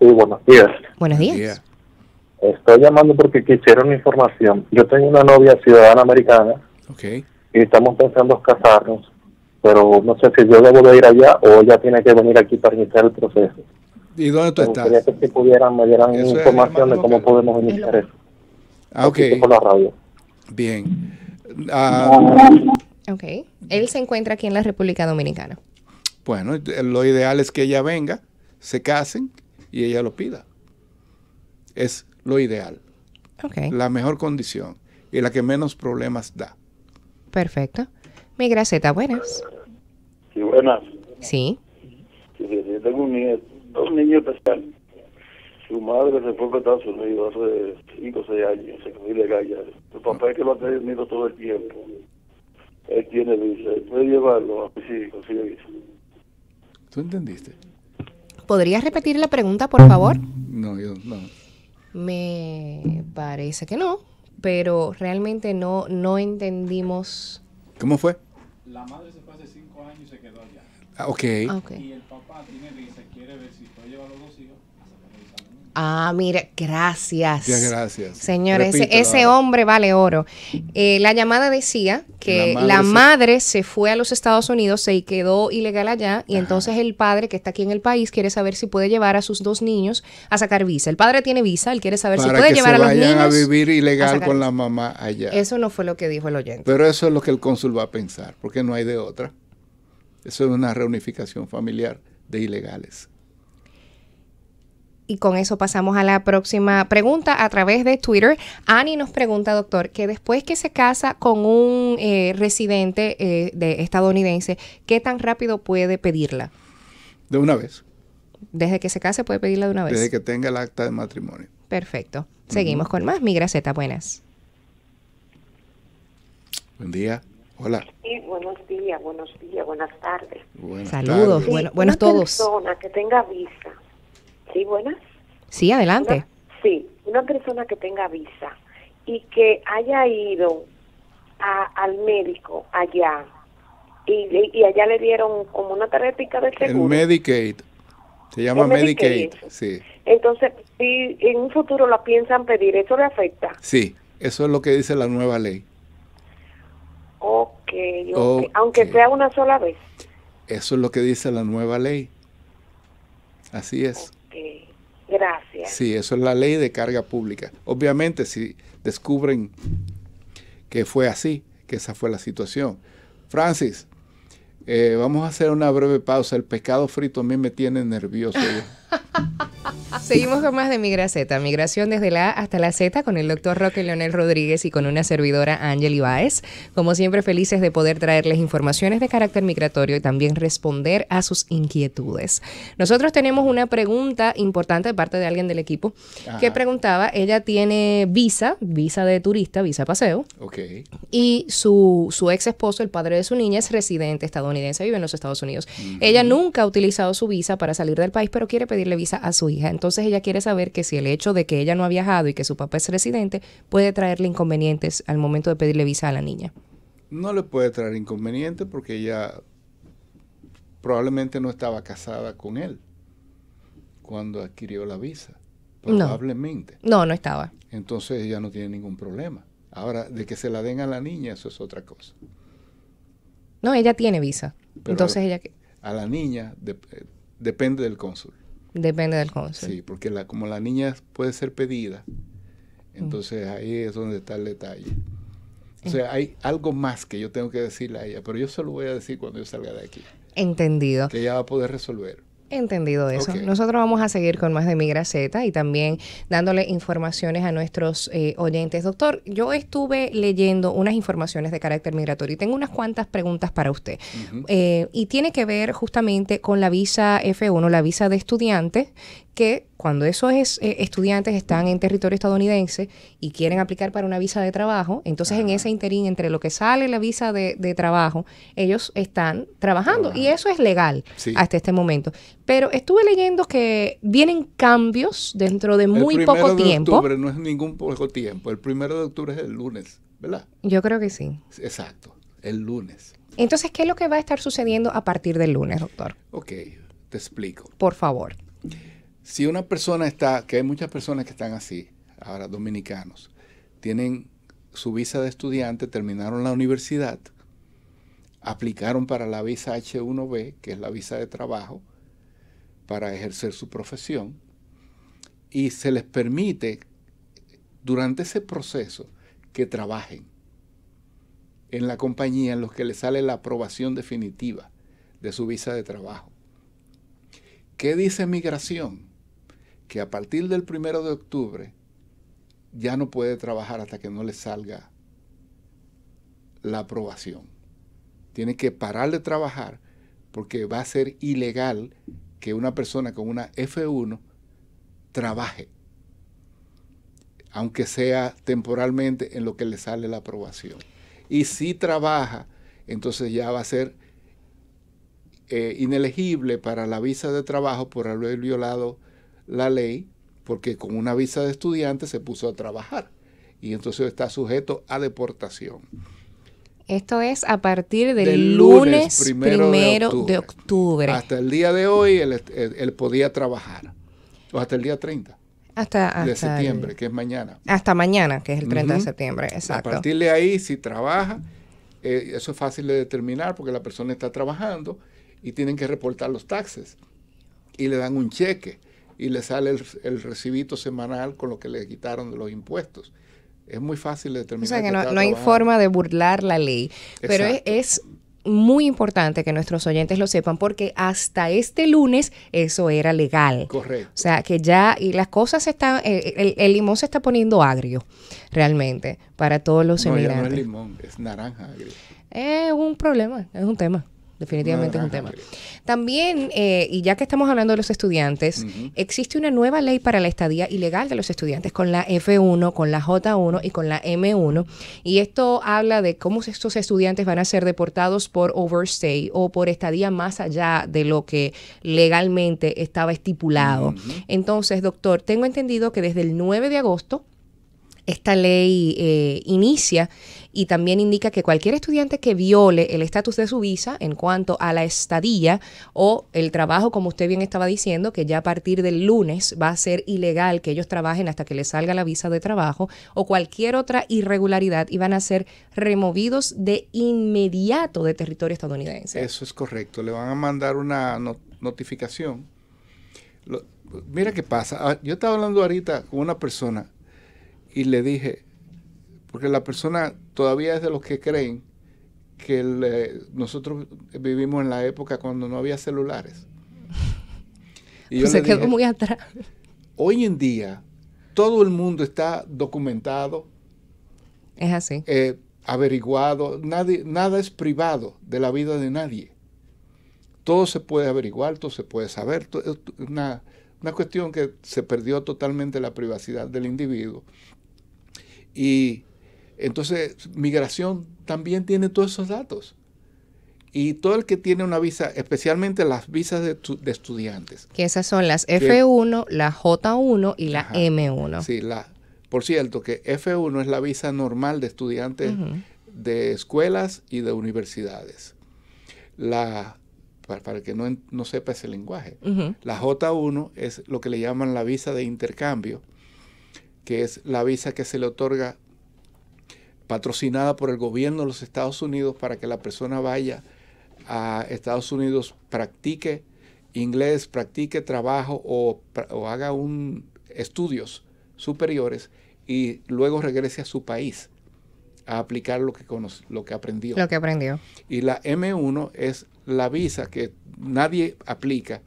buenos días. Buenos días. Estoy llamando porque quisieron información. Yo tengo una novia ciudadana americana y estamos pensando casarnos, pero no sé si yo debo de ir allá o ella tiene que venir aquí para iniciar el proceso. ¿Y dónde tú estás? Quería que pudieran, me dieran información de cómo podemos iniciar eso. Ah, ok. Por la radio. Bien. Ah, ok. Él se encuentra aquí en la República Dominicana. Bueno, lo ideal es que ella venga, se casen y ella lo pida. Es lo ideal. La mejor condición y la que menos problemas da. Perfecto. Mi graceta, buenas. Sí, buenas. Sí. sí yo tengo un niño dos niños especiales. Su madre se fue a Estados Unidos hace 5 o 6 años, se fue ilegal ya. Su papá es que lo ha tenido todo el tiempo. Él tiene visa, él puede llevarlo, a sí, consigue ¿Tú entendiste? ¿Podrías repetir la pregunta, por favor? No, yo no. Me parece que no, pero realmente no, no entendimos. ¿Cómo fue? La madre se fue hace cinco años y se quedó allá. Ah, ok. Ah, y el papá tiene que quiere ver Ah, mira, gracias. Muchas gracias. Señores, ese, hombre vale oro. Eh, la llamada decía que la madre, se... fue a los Estados Unidos, se quedó ilegal allá, y entonces el padre que está aquí en el país quiere saber si puede llevar a sus dos niños a sacar visa. El padre tiene visa, él quiere saber si puede llevar a los niños. a vivir ilegal con la mamá allá. Eso no fue lo que dijo el oyente. Pero eso es lo que el cónsul va a pensar, porque no hay de otra. Eso es una reunificación familiar de ilegales y con eso pasamos a la próxima pregunta a través de Twitter. Annie nos pregunta, doctor, que después que se casa con un eh, residente eh, de estadounidense, ¿qué tan rápido puede pedirla? De una vez. Desde que se case puede pedirla de una vez. Desde que tenga el acta de matrimonio. Perfecto. Seguimos con más. Migraceta, buenas. Buen día. Hola. Sí, buenos días, buenos días, buenas tardes. Saludos, buenos, buenos una todos. persona que tenga visa Sí, buenas. Sí, adelante. si sí, una persona que tenga visa y que haya ido al médico allá y, allá le dieron como una tarjeta de seguro. El Medicaid. Se llama Medicaid. Sí. Entonces, si en un futuro la piensan pedir, ¿eso le afecta? Sí, eso es lo que dice la nueva ley. Ok, aunque sea una sola vez. Eso es lo que dice la nueva ley. Así es gracias. Sí, eso es la ley de carga pública. Obviamente, si descubren que fue así, que esa fue la situación. Francis, eh, vamos a hacer una breve pausa. El pescado frito a mí me tiene nervioso. Seguimos con más de Migraceta, migración desde la A hasta la Z con el doctor Roque Leonel Rodríguez y con una servidora Ángel Ibáez. Como siempre, felices de poder traerles informaciones de carácter migratorio y también responder a sus inquietudes. Nosotros tenemos una pregunta importante de parte de alguien del equipo que preguntaba, ella tiene visa, visa de turista, visa paseo. Ok. Y su, su ex esposo, el padre de su niña, es residente estadounidense, vive en los Estados Unidos. Ella nunca ha utilizado su visa para salir del país, pero quiere pedirle visa a su hija. Entonces, ella quiere saber que si el hecho de que ella no ha viajado y que su papá es residente puede traerle inconvenientes al momento de pedirle visa a la niña. No le puede traer inconvenientes porque ella probablemente no estaba casada con él cuando adquirió la visa. Probablemente. No, no, estaba. Entonces ella no tiene ningún problema. Ahora, de que se la den a la niña, eso es otra cosa. No, ella tiene visa. Entonces ella... A la niña eh, depende del cónsul. Depende del consejo Sí, porque la, como la niña puede ser pedida, entonces mm. ahí es donde está el detalle. O sea, hay algo más que yo tengo que decirle a ella, pero yo se lo voy a decir cuando yo salga de aquí. Entendido. Que ella va a poder resolver. Entendido eso. Nosotros vamos a seguir con más de Migra y también dándole informaciones a nuestros eh, oyentes. Doctor, yo estuve leyendo unas informaciones de carácter migratorio y tengo unas cuantas preguntas para usted. Eh, y tiene que ver justamente con la visa F1, la visa de estudiante, que cuando esos eh, estudiantes están en territorio estadounidense y quieren aplicar para una visa de trabajo, entonces en ese interín entre lo que sale la visa de, trabajo, ellos están trabajando y eso es legal hasta este momento. Pero estuve leyendo que vienen cambios dentro de muy poco tiempo. el poco de Octubre no es ningún poco tiempo, el primero de octubre es el lunes, ¿verdad? Yo creo que sí. Exacto, el lunes. Entonces, ¿qué es lo que va a estar sucediendo a partir del lunes, doctor? Ok, te explico. Por favor. Si una persona está, que hay muchas personas que están así, ahora dominicanos, tienen su visa de estudiante, terminaron la universidad, aplicaron para la visa H1B, que es la visa de trabajo, para ejercer su profesión, y se les permite durante ese proceso que trabajen en la compañía en los que les sale la aprobación definitiva de su visa de trabajo. ¿Qué dice migración? que a partir del primero de octubre ya no puede trabajar hasta que no le salga la aprobación. Tiene que parar de trabajar porque va a ser ilegal que una persona con una F1 trabaje, aunque sea temporalmente en lo que le sale la aprobación. Y si trabaja, entonces ya va a ser eh, inelegible para la visa de trabajo por haber violado la ley porque con una visa de estudiante se puso a trabajar y entonces está sujeto a deportación. Esto es a partir del, lunes, primero, de, octubre. Hasta el día de hoy él, podía trabajar, o hasta el día 30. Hasta, de septiembre, que es mañana. Hasta mañana, que es el 30 de septiembre, exacto. A partir de ahí, si trabaja, eh, eso es fácil de determinar porque la persona está trabajando y tienen que reportar los taxes y le dan un cheque y le sale el, recibito semanal con lo que le quitaron de los impuestos. Es muy fácil determinar. O sea que, no, hay forma de burlar la ley, pero es, es muy importante que nuestros oyentes lo sepan porque hasta este lunes eso era legal. Correcto. O sea que ya y las cosas están, eh, el, limón se está poniendo agrio realmente para todos los no, Ya no es limón, es naranja agrio. Es un problema, es un tema definitivamente es un tema. También, eh, y ya que estamos hablando de los estudiantes, existe una nueva ley para la estadía ilegal de los estudiantes con la F1, con la J1 y con la M1. Y esto habla de cómo estos estudiantes van a ser deportados por overstay o por estadía más allá de lo que legalmente estaba estipulado. Entonces, doctor, tengo entendido que desde el 9 de agosto esta ley eh, inicia y también indica que cualquier estudiante que viole el estatus de su visa en cuanto a la estadía o el trabajo, como usted bien estaba diciendo, que ya a partir del lunes va a ser ilegal que ellos trabajen hasta que les salga la visa de trabajo o cualquier otra irregularidad y van a ser removidos de inmediato de territorio estadounidense. Eso es correcto, le van a mandar una notificación. mira qué pasa. Ah, yo estaba hablando ahorita con una persona y le dije, porque la persona todavía es de los que creen que eh, nosotros vivimos en la época cuando no había celulares. Y se quedó muy atrás. Hoy en día todo el mundo está documentado. Es así. Eh, averiguado, nada es privado de la vida de nadie. Todo se puede averiguar, todo se puede saber. Eh, una, una cuestión que se perdió totalmente la privacidad del individuo y entonces migración también tiene todos esos datos. Y todo el que tiene una visa, especialmente las visas de, estudiantes. Que esas son las F1, la J1 y la M1. Sí, la, por cierto, que F1 es la visa normal de estudiantes de escuelas y de universidades. La, para, que no, sepa ese lenguaje, la J1 es lo que le llaman la visa de intercambio, que es la visa que se le otorga patrocinada por el gobierno de los Estados Unidos para que la persona vaya a Estados Unidos, practique inglés, practique trabajo o, haga un, estudios superiores y luego regrese a su país a aplicar lo que, conoce, lo que aprendió. Lo que aprendió. Y la M1 es la visa que nadie aplica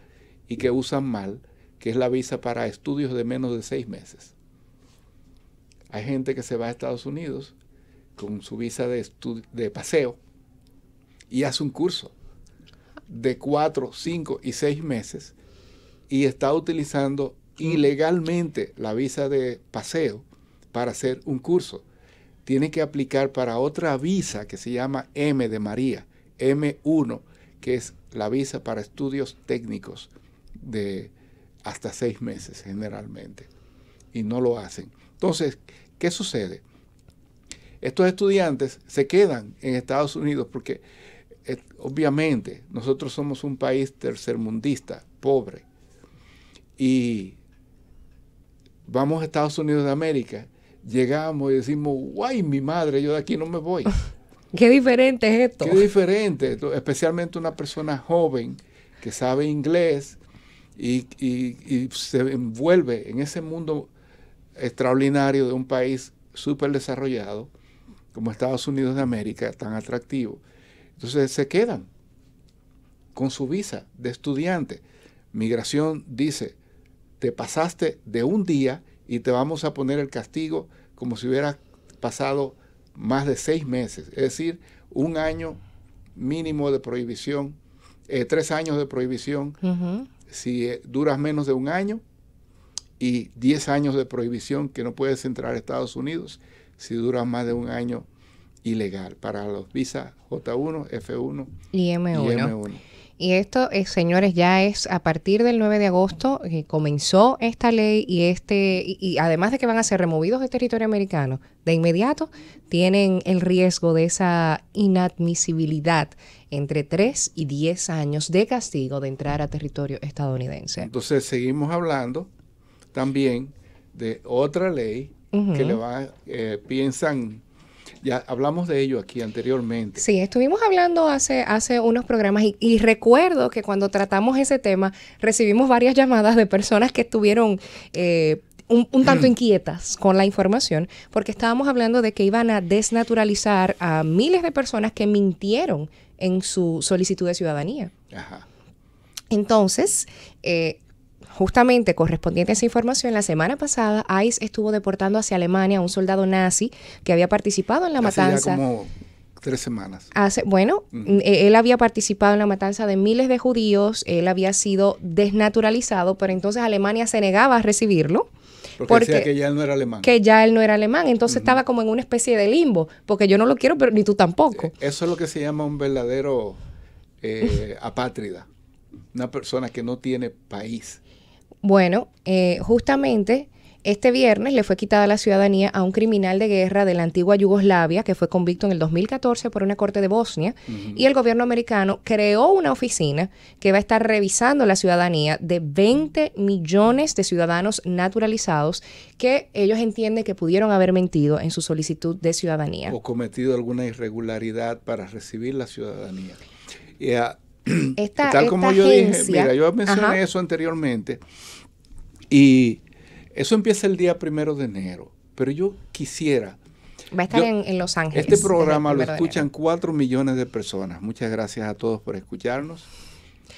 y que usan mal, que es la visa para estudios de menos de seis meses. Hay gente que se va a Estados Unidos con su visa de, paseo y hace un curso de cuatro, cinco y seis meses y está utilizando ilegalmente la visa de paseo para hacer un curso. Tiene que aplicar para otra visa que se llama M de María, M1, que es la visa para estudios técnicos de hasta seis meses generalmente. Y no lo hacen. Entonces, ¿qué sucede? Estos estudiantes se quedan en Estados Unidos porque eh, obviamente nosotros somos un país tercermundista, pobre, y vamos a Estados Unidos de América, llegamos y decimos, guay, mi madre, yo de aquí no me voy. Qué diferente es esto. Qué diferente, especialmente una persona joven que sabe inglés y se envuelve en ese mundo extraordinario de un país súper desarrollado como Estados Unidos de América, tan atractivo. Entonces se quedan con su visa de estudiante. Migración dice, te pasaste de un día y te vamos a poner el castigo como si hubieras pasado más de seis meses, es decir, un año mínimo de prohibición, eh, tres años de prohibición. Si eh, duras menos de un año, y 10 años de prohibición que no puedes entrar a Estados Unidos si dura más de un año ilegal para los visas J1, F1 y M1. Y esto, eh, señores, ya es a partir del 9 de agosto que eh, comenzó esta ley y este y, además de que van a ser removidos de territorio americano, de inmediato tienen el riesgo de esa inadmisibilidad entre 3 y 10 años de castigo de entrar a territorio estadounidense. Entonces seguimos hablando también de otra ley que le va, eh, piensan ya hablamos de ello aquí anteriormente. Sí, estuvimos hablando hace, hace unos programas y, recuerdo que cuando tratamos ese tema recibimos varias llamadas de personas que estuvieron eh, un, un, tanto inquietas con la información porque estábamos hablando de que iban a desnaturalizar a miles de personas que mintieron en su solicitud de ciudadanía. Ajá. Entonces, eh, Justamente correspondiente a esa información, la semana pasada ICE estuvo deportando hacia Alemania a un soldado nazi que había participado en la matanza. como tres semanas. Hace, bueno, eh, él había participado en la matanza de miles de judíos, él había sido desnaturalizado, pero entonces Alemania se negaba a recibirlo. Porque, que ya él no era alemán. Que ya él no era alemán. Entonces estaba como en una especie de limbo, porque yo no lo quiero, pero ni tú tampoco. Eh, eso es lo que se llama un verdadero eh, apátrida. Una persona que no tiene país. Bueno, eh, justamente este viernes le fue quitada la ciudadanía a un criminal de guerra de la antigua Yugoslavia que fue convicto en el 2014 por una corte de Bosnia y el gobierno americano creó una oficina que va a estar revisando la ciudadanía de 20 millones de ciudadanos naturalizados que ellos entienden que pudieron haber mentido en su solicitud de ciudadanía. O cometido alguna irregularidad para recibir la ciudadanía. Eh, tal como yo dije, mira, yo mencioné eso anteriormente y eso empieza el día primero de enero, pero yo quisiera... Va a estar en, Los Ángeles. Este programa lo escuchan cuatro millones de personas. Muchas gracias a todos por escucharnos.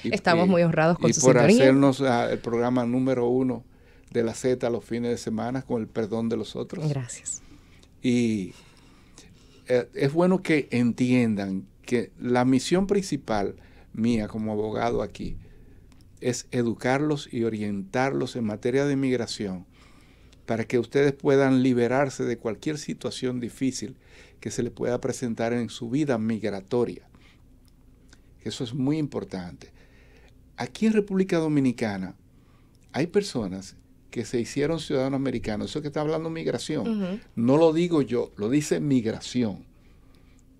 Estamos muy honrados con y por hacernos ah, el programa número uno de la Z los fines de semana con el perdón de los otros. Gracias. Y eh, es bueno que entiendan que la misión principal mía como abogado aquí es educarlos y orientarlos en materia de migración para que ustedes puedan liberarse de cualquier situación difícil que se les pueda presentar en su vida migratoria. Eso es muy importante. Aquí en República Dominicana hay personas que se hicieron ciudadanos americanos. Eso que está hablando migración. No lo digo yo, lo dice migración.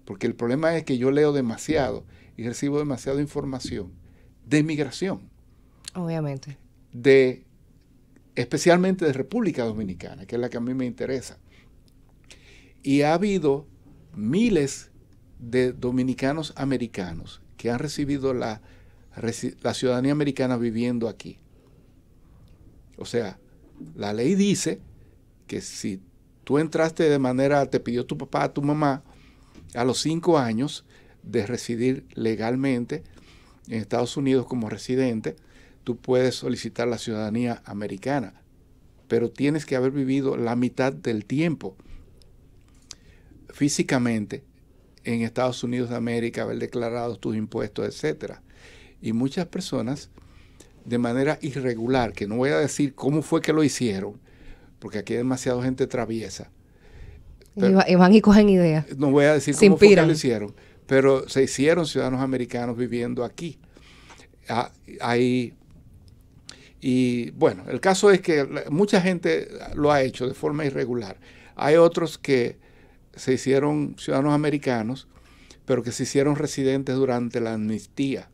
Porque el problema es que yo leo demasiado y recibo demasiada información de migración. Obviamente. De, especialmente de República Dominicana, que es la que a mí me interesa. Y ha habido miles de dominicanos americanos que han recibido la, la ciudadanía americana viviendo aquí. O sea, la ley dice que si tú entraste de manera, te pidió tu papá, tu mamá, a los cinco años, de residir legalmente en Estados Unidos como residente, tú puedes solicitar la ciudadanía americana, pero tienes que haber vivido la mitad del tiempo físicamente en Estados Unidos de América, haber declarado tus impuestos, etc. Y muchas personas, de manera irregular, que no voy a decir cómo fue que lo hicieron, porque aquí hay demasiada gente traviesa. y van y cogen ideas. No voy a decir cómo fue que lo hicieron pero se hicieron ciudadanos americanos viviendo aquí. Ah, y bueno, el caso es que mucha gente lo ha hecho de forma irregular. Hay otros que se hicieron ciudadanos americanos, pero que se hicieron residentes durante la amnistía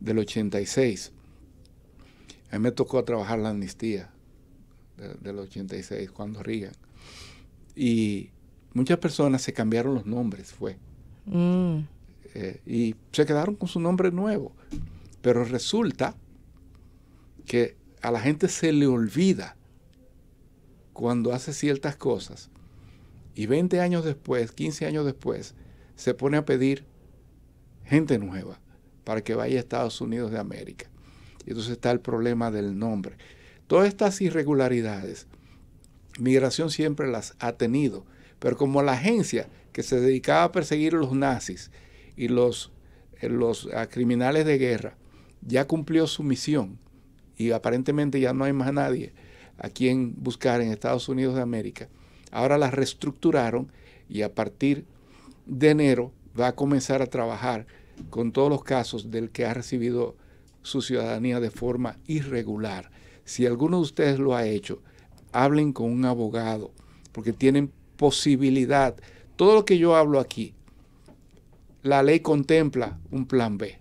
del 86. A mí me tocó trabajar la amnistía del 86, cuando Reagan. Y muchas personas se cambiaron los nombres, fue. Mm. Eh, y se quedaron con su nombre nuevo. Pero resulta que a la gente se le olvida cuando hace ciertas cosas y 20 años después, 15 años después, se pone a pedir gente nueva para que vaya a Estados Unidos de América. Y entonces está el problema del nombre. Todas estas irregularidades, migración siempre las ha tenido, pero como la agencia que se dedicaba a perseguir a los nazis y los, eh, los a criminales de guerra, ya cumplió su misión y aparentemente ya no hay más nadie a quien buscar en Estados Unidos de América. Ahora la reestructuraron y a partir de enero va a comenzar a trabajar con todos los casos del que ha recibido su ciudadanía de forma irregular. Si alguno de ustedes lo ha hecho, hablen con un abogado, porque tienen posibilidad todo lo que yo hablo aquí, la ley contempla un plan B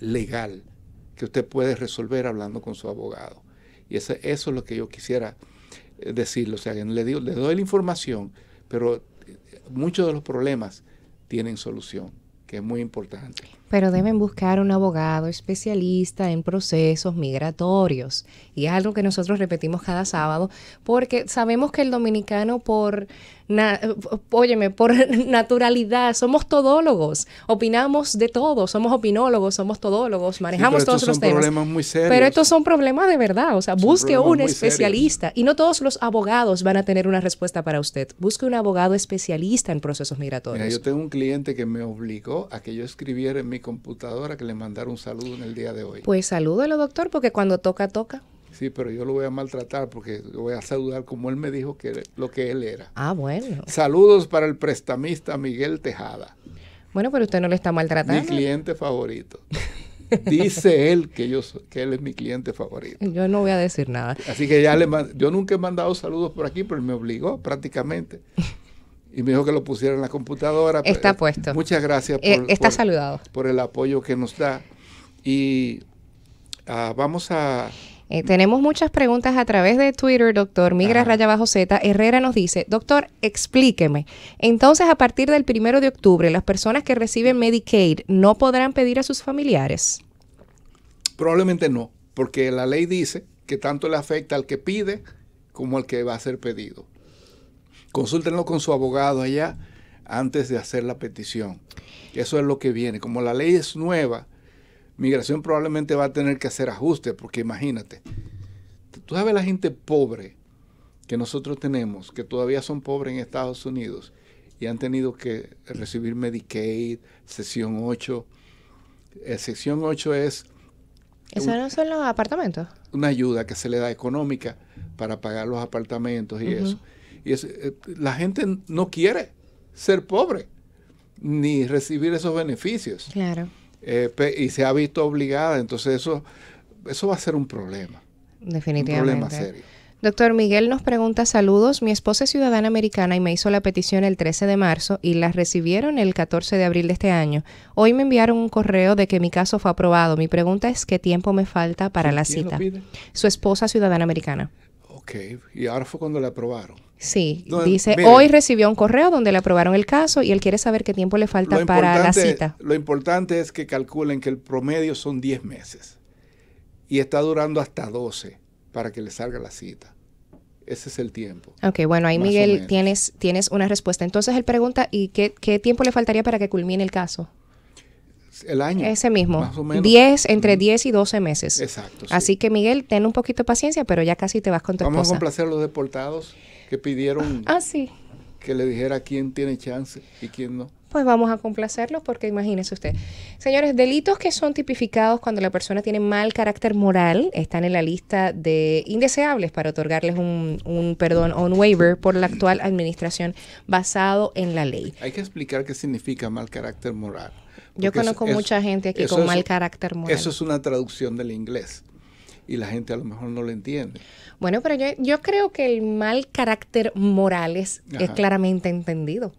legal que usted puede resolver hablando con su abogado. Y eso, eso es lo que yo quisiera eh, decirle. O sea, le, le doy la información, pero eh, muchos de los problemas tienen solución, que es muy importante pero deben buscar un abogado especialista en procesos migratorios. Y es algo que nosotros repetimos cada sábado, porque sabemos que el dominicano por, óyeme, por naturalidad somos todólogos, opinamos de todo, somos opinólogos, somos todólogos, manejamos todos los temas. Problemas muy serios. Pero estos son problemas de verdad, o sea, busque un especialista. Y no todos los abogados van a tener una respuesta para usted. Busque un abogado especialista en procesos migratorios. yo tengo un cliente que me obligó a que yo escribiera en mi computadora que le mandaron un saludo en el día de hoy. Pues salúdelo, doctor, porque cuando toca, toca. Sí, pero yo lo voy a maltratar porque lo voy a saludar como él me dijo que lo que él era. Ah, bueno. Saludos para el prestamista Miguel Tejada. Bueno, pero usted no le está maltratando. Mi cliente favorito. Dice él que yo que él es mi cliente favorito. Yo no voy a decir nada. Así que ya le yo nunca he mandado saludos por aquí, pero él me obligó prácticamente. y me dijo que lo pusiera en la computadora. Pues, está eh, puesto. Muchas gracias. Eh, por, está saludado. Por el apoyo que nos da. Y ah, vamos a... Eh, tenemos muchas preguntas a través de Twitter, doctor. Migra Raya Bajo Z. Herrera nos dice, doctor, explíqueme. Entonces, a partir del primero de octubre, las personas que reciben Medicaid no podrán pedir a sus familiares. Probablemente no, porque la ley dice que tanto le afecta al que pide como al que va a ser pedido consúltenlo con su abogado allá antes de hacer la petición. Eso es lo que viene. Como la ley es nueva, migración probablemente va a tener que hacer ajustes, porque imagínate, tú sabes la gente pobre que nosotros tenemos, que todavía son pobres en Estados Unidos y han tenido que recibir Medicaid, sección 8. Eh, sección 8 es... ¿Eso no son los apartamentos? Una ayuda que se le da económica para pagar los apartamentos y eso. Y eh, la gente no quiere ser pobre ni recibir esos beneficios. Claro. Eh, y se ha visto obligada, entonces eso, eso va a ser un problema. Definitivamente. Un problema serio. Doctor Miguel nos pregunta saludos. Mi esposa es ciudadana americana y me hizo la petición el 13 de marzo y la recibieron el 14 de abril de este año. Hoy me enviaron un correo de que mi caso fue aprobado. Mi pregunta es qué tiempo me falta para la cita. Su esposa ciudadana americana. Ok, y ahora fue cuando le aprobaron. Sí, dice, hoy recibió un correo donde le aprobaron el caso y él quiere saber qué tiempo le falta para la cita. Lo importante es que calculen que el promedio son 10 meses y está durando hasta 12 para que le salga la cita. Ese es el tiempo. Ok, bueno, ahí Miguel tienes, tienes una respuesta. Entonces él pregunta, ¿y qué, qué tiempo le faltaría para que culmine el caso? el año. Ese mismo. Más o menos. entre 10 y 12 meses. Exacto. Así que Miguel, ten un poquito de paciencia, pero ya casi te vas con Vamos a complacer a los deportados que pidieron ah, que le dijera quién tiene chance y quién no pues vamos a complacerlos porque imagínese usted. Señores, delitos que son tipificados cuando la persona tiene mal carácter moral están en la lista de indeseables para otorgarles un, un perdón o un waiver por la actual administración basado en la ley. Hay que explicar qué significa mal carácter moral. Yo conozco mucha gente aquí con mal carácter moral. Eso es una traducción del inglés y la gente a lo mejor no lo entiende. Bueno, pero yo, creo que el mal carácter moral es, claramente entendido.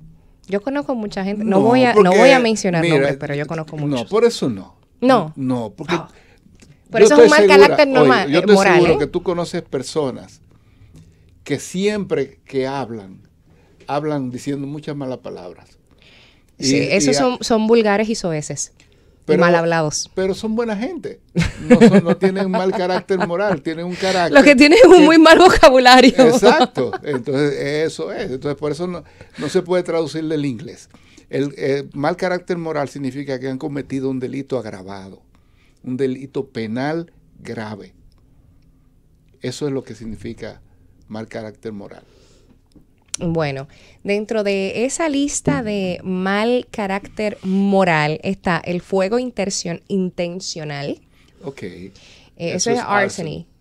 Yo conozco mucha gente, no, voy, a, no voy a mencionar nombres, pero yo conozco muchos. No, por eso no. No. No, porque... Ah. Por eso es un mal carácter normal. yo eh, te moral, seguro ¿eh? que tú conoces personas que siempre que hablan, hablan diciendo muchas malas palabras sí, esos son, vulgares y soeces. mal hablados. Pero son buena gente. No, tienen mal carácter moral, tienen un carácter. Lo que tienen es un muy mal vocabulario. Exacto. Entonces, eso es. Entonces, por eso no, se puede traducir del inglés. el, eh, mal carácter moral significa que han cometido un delito agravado, un delito penal grave. Eso es lo que significa mal carácter moral. Bueno, dentro de esa lista de mal carácter moral está el fuego intencional. Ok. Eh, eso, es,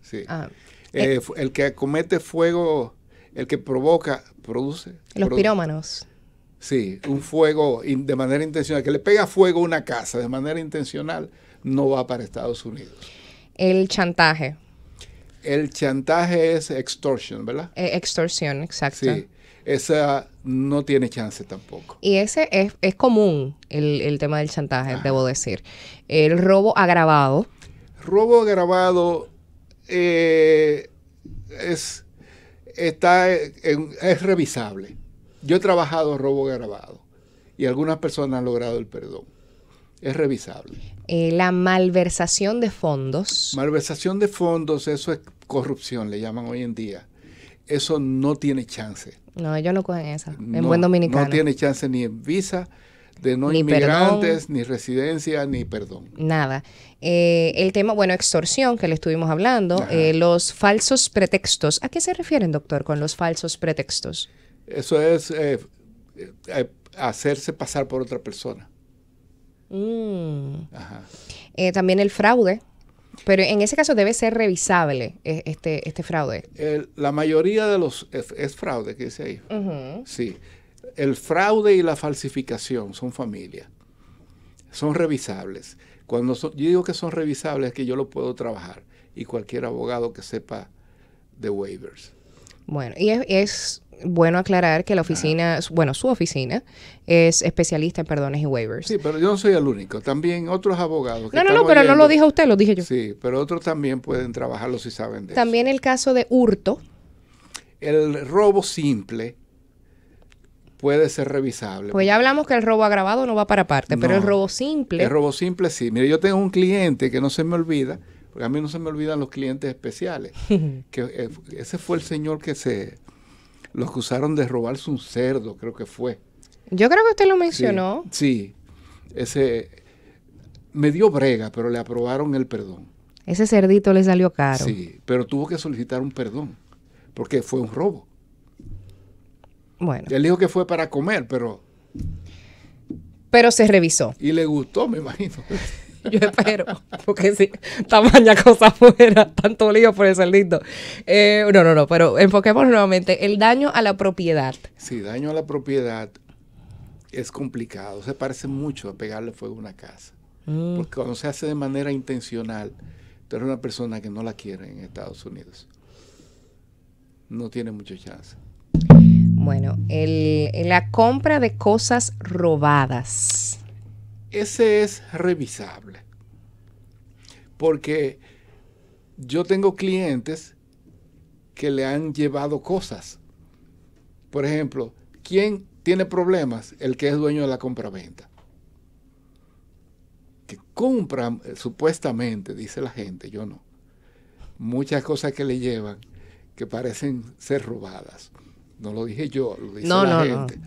Sí. Ah. Eh, eh, el que comete fuego, el que provoca, produce. Los pirómanos. Sí, un fuego de manera intencional. Que le pega fuego a una casa de manera intencional no va para Estados Unidos. El chantaje. El chantaje es extorsión, ¿verdad? extorsión, exacto. Sí esa no tiene chance tampoco. Y ese es, común el, tema del chantaje, debo decir. El robo agravado. Robo agravado eh, es, está es revisable. Yo he trabajado robo agravado y algunas personas han logrado el perdón. Es revisable. Eh, la malversación de fondos. Malversación de fondos, eso es corrupción, le llaman hoy en día. Eso no tiene chance no, ellos no cogen esa. En buen dominicano. No tiene chance ni en visa de no inmigrantes, ni residencia, ni perdón. Nada. Eh, el tema, bueno, extorsión, que le estuvimos hablando, eh, los falsos pretextos. ¿A qué se refieren, doctor, con los falsos pretextos? Eso es eh, hacerse pasar por otra persona. Mm. también el fraude, pero en ese caso debe ser revisable eh, este, este fraude. la mayoría de los es, fraude, que dice ahí. Sí. El fraude y la falsificación son familia. Son revisables. Cuando yo digo que son revisables es que yo lo puedo trabajar y cualquier abogado que sepa de waivers. Bueno, y es, es bueno aclarar que la oficina, bueno, su oficina es especialista en perdones y waivers. Sí, pero yo no soy el único. También otros abogados. no, no, no, pero no lo dijo usted, lo dije yo. Sí, pero otros también pueden trabajarlo si saben de También el caso de hurto. El robo simple puede ser revisable. Pues ya hablamos que el robo agravado no va para parte, pero el robo simple. El robo simple sí. Mire, yo tengo un cliente que no se me olvida, porque a mí no se me olvidan los clientes especiales. que eh, ese fue el señor que se los acusaron de robarse un cerdo, creo que fue. Yo creo que usted lo mencionó. Sí, sí, ese me dio brega, pero le aprobaron el perdón. Ese cerdito le salió caro. Sí, pero tuvo que solicitar un perdón, porque fue un robo. Bueno. Él dijo que fue para comer, pero... Pero se revisó. Y le gustó, me imagino. Yo espero, porque si tamaña cosa fuera, tanto lío por el lindo. Eh, no, no, no, pero enfoquemos nuevamente el daño a la propiedad. Sí, daño a la propiedad es complicado, se parece mucho a pegarle fuego a una casa. Mm. Porque cuando se hace de manera intencional, tú eres una persona que no la quiere en Estados Unidos. No tiene mucha chance. Bueno, la compra de cosas robadas ese es revisable. Porque yo tengo clientes que le han llevado cosas. Por ejemplo, ¿quién tiene problemas? El que es dueño de la compraventa. Que compra, eh, supuestamente, dice la gente, yo no. Muchas cosas que le llevan que parecen ser robadas. No lo dije yo, lo dice la gente.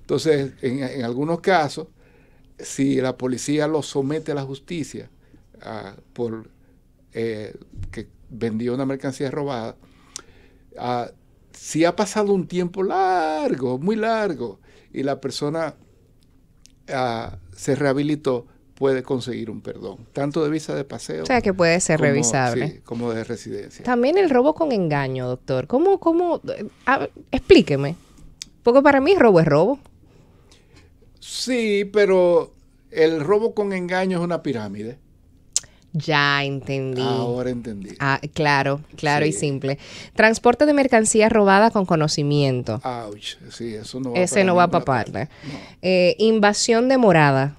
Entonces, en algunos casos, si la policía lo somete a la justicia ah, por eh, que vendió una mercancía robada, ah, si ha pasado un tiempo largo, muy largo, y la persona ah, se rehabilitó, puede conseguir un perdón, tanto de visa de paseo. O sea, que puede ser revisable. como de residencia. También el robo con engaño, doctor. ¿Cómo, cómo? explíqueme. Porque para mí robo es robo. Sí, pero el robo con engaño es una pirámide. Ya entendí. Ahora entendí. Ah, claro, claro y simple. Transporte de mercancía robada con conocimiento. Ouch, sí, eso no va Ese no va a parte. Eh, invasión de morada.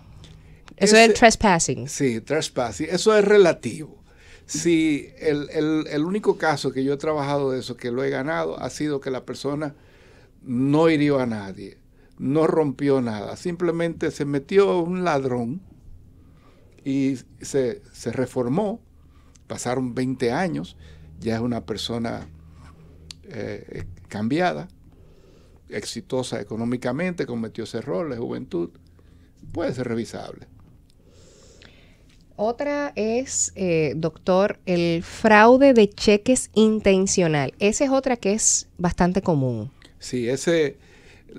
Eso es el trespassing. Sí, trespassing. Eso es relativo. Sí, el, el único caso que yo he trabajado de eso, que lo he ganado, ha sido que la persona no hirió a nadie no rompió nada, simplemente se metió un ladrón y se, reformó, pasaron 20 años, ya es una persona eh, cambiada, exitosa económicamente, cometió ese error, la juventud, puede ser revisable. Otra es, eh, doctor, el fraude de cheques intencional. Esa es otra que es bastante común. Sí, ese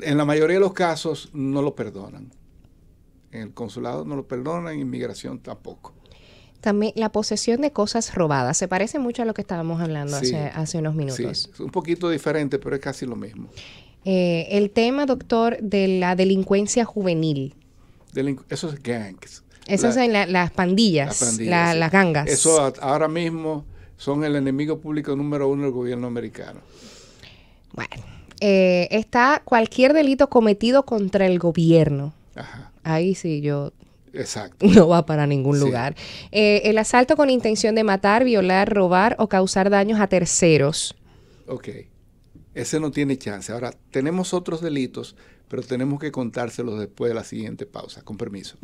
en la mayoría de los casos no lo perdonan. En el consulado no lo perdonan, en inmigración tampoco. También la posesión de cosas robadas. Se parece mucho a lo que estábamos hablando hace, unos minutos. Sí, es un poquito diferente, pero es casi lo mismo. Eh, el tema, doctor, de la delincuencia juvenil. eso gangs. Esas son las pandillas, las, gangas. Eso ahora mismo son el enemigo público número uno del gobierno americano. Bueno. Eh, está cualquier delito cometido contra el gobierno. Ahí sí yo Exacto. No va para ningún lugar. Eh, el asalto con intención de matar, violar, robar o causar daños a terceros. Ok. Ese no tiene chance. Ahora, tenemos otros delitos, pero tenemos que contárselos después de la siguiente pausa. Con permiso.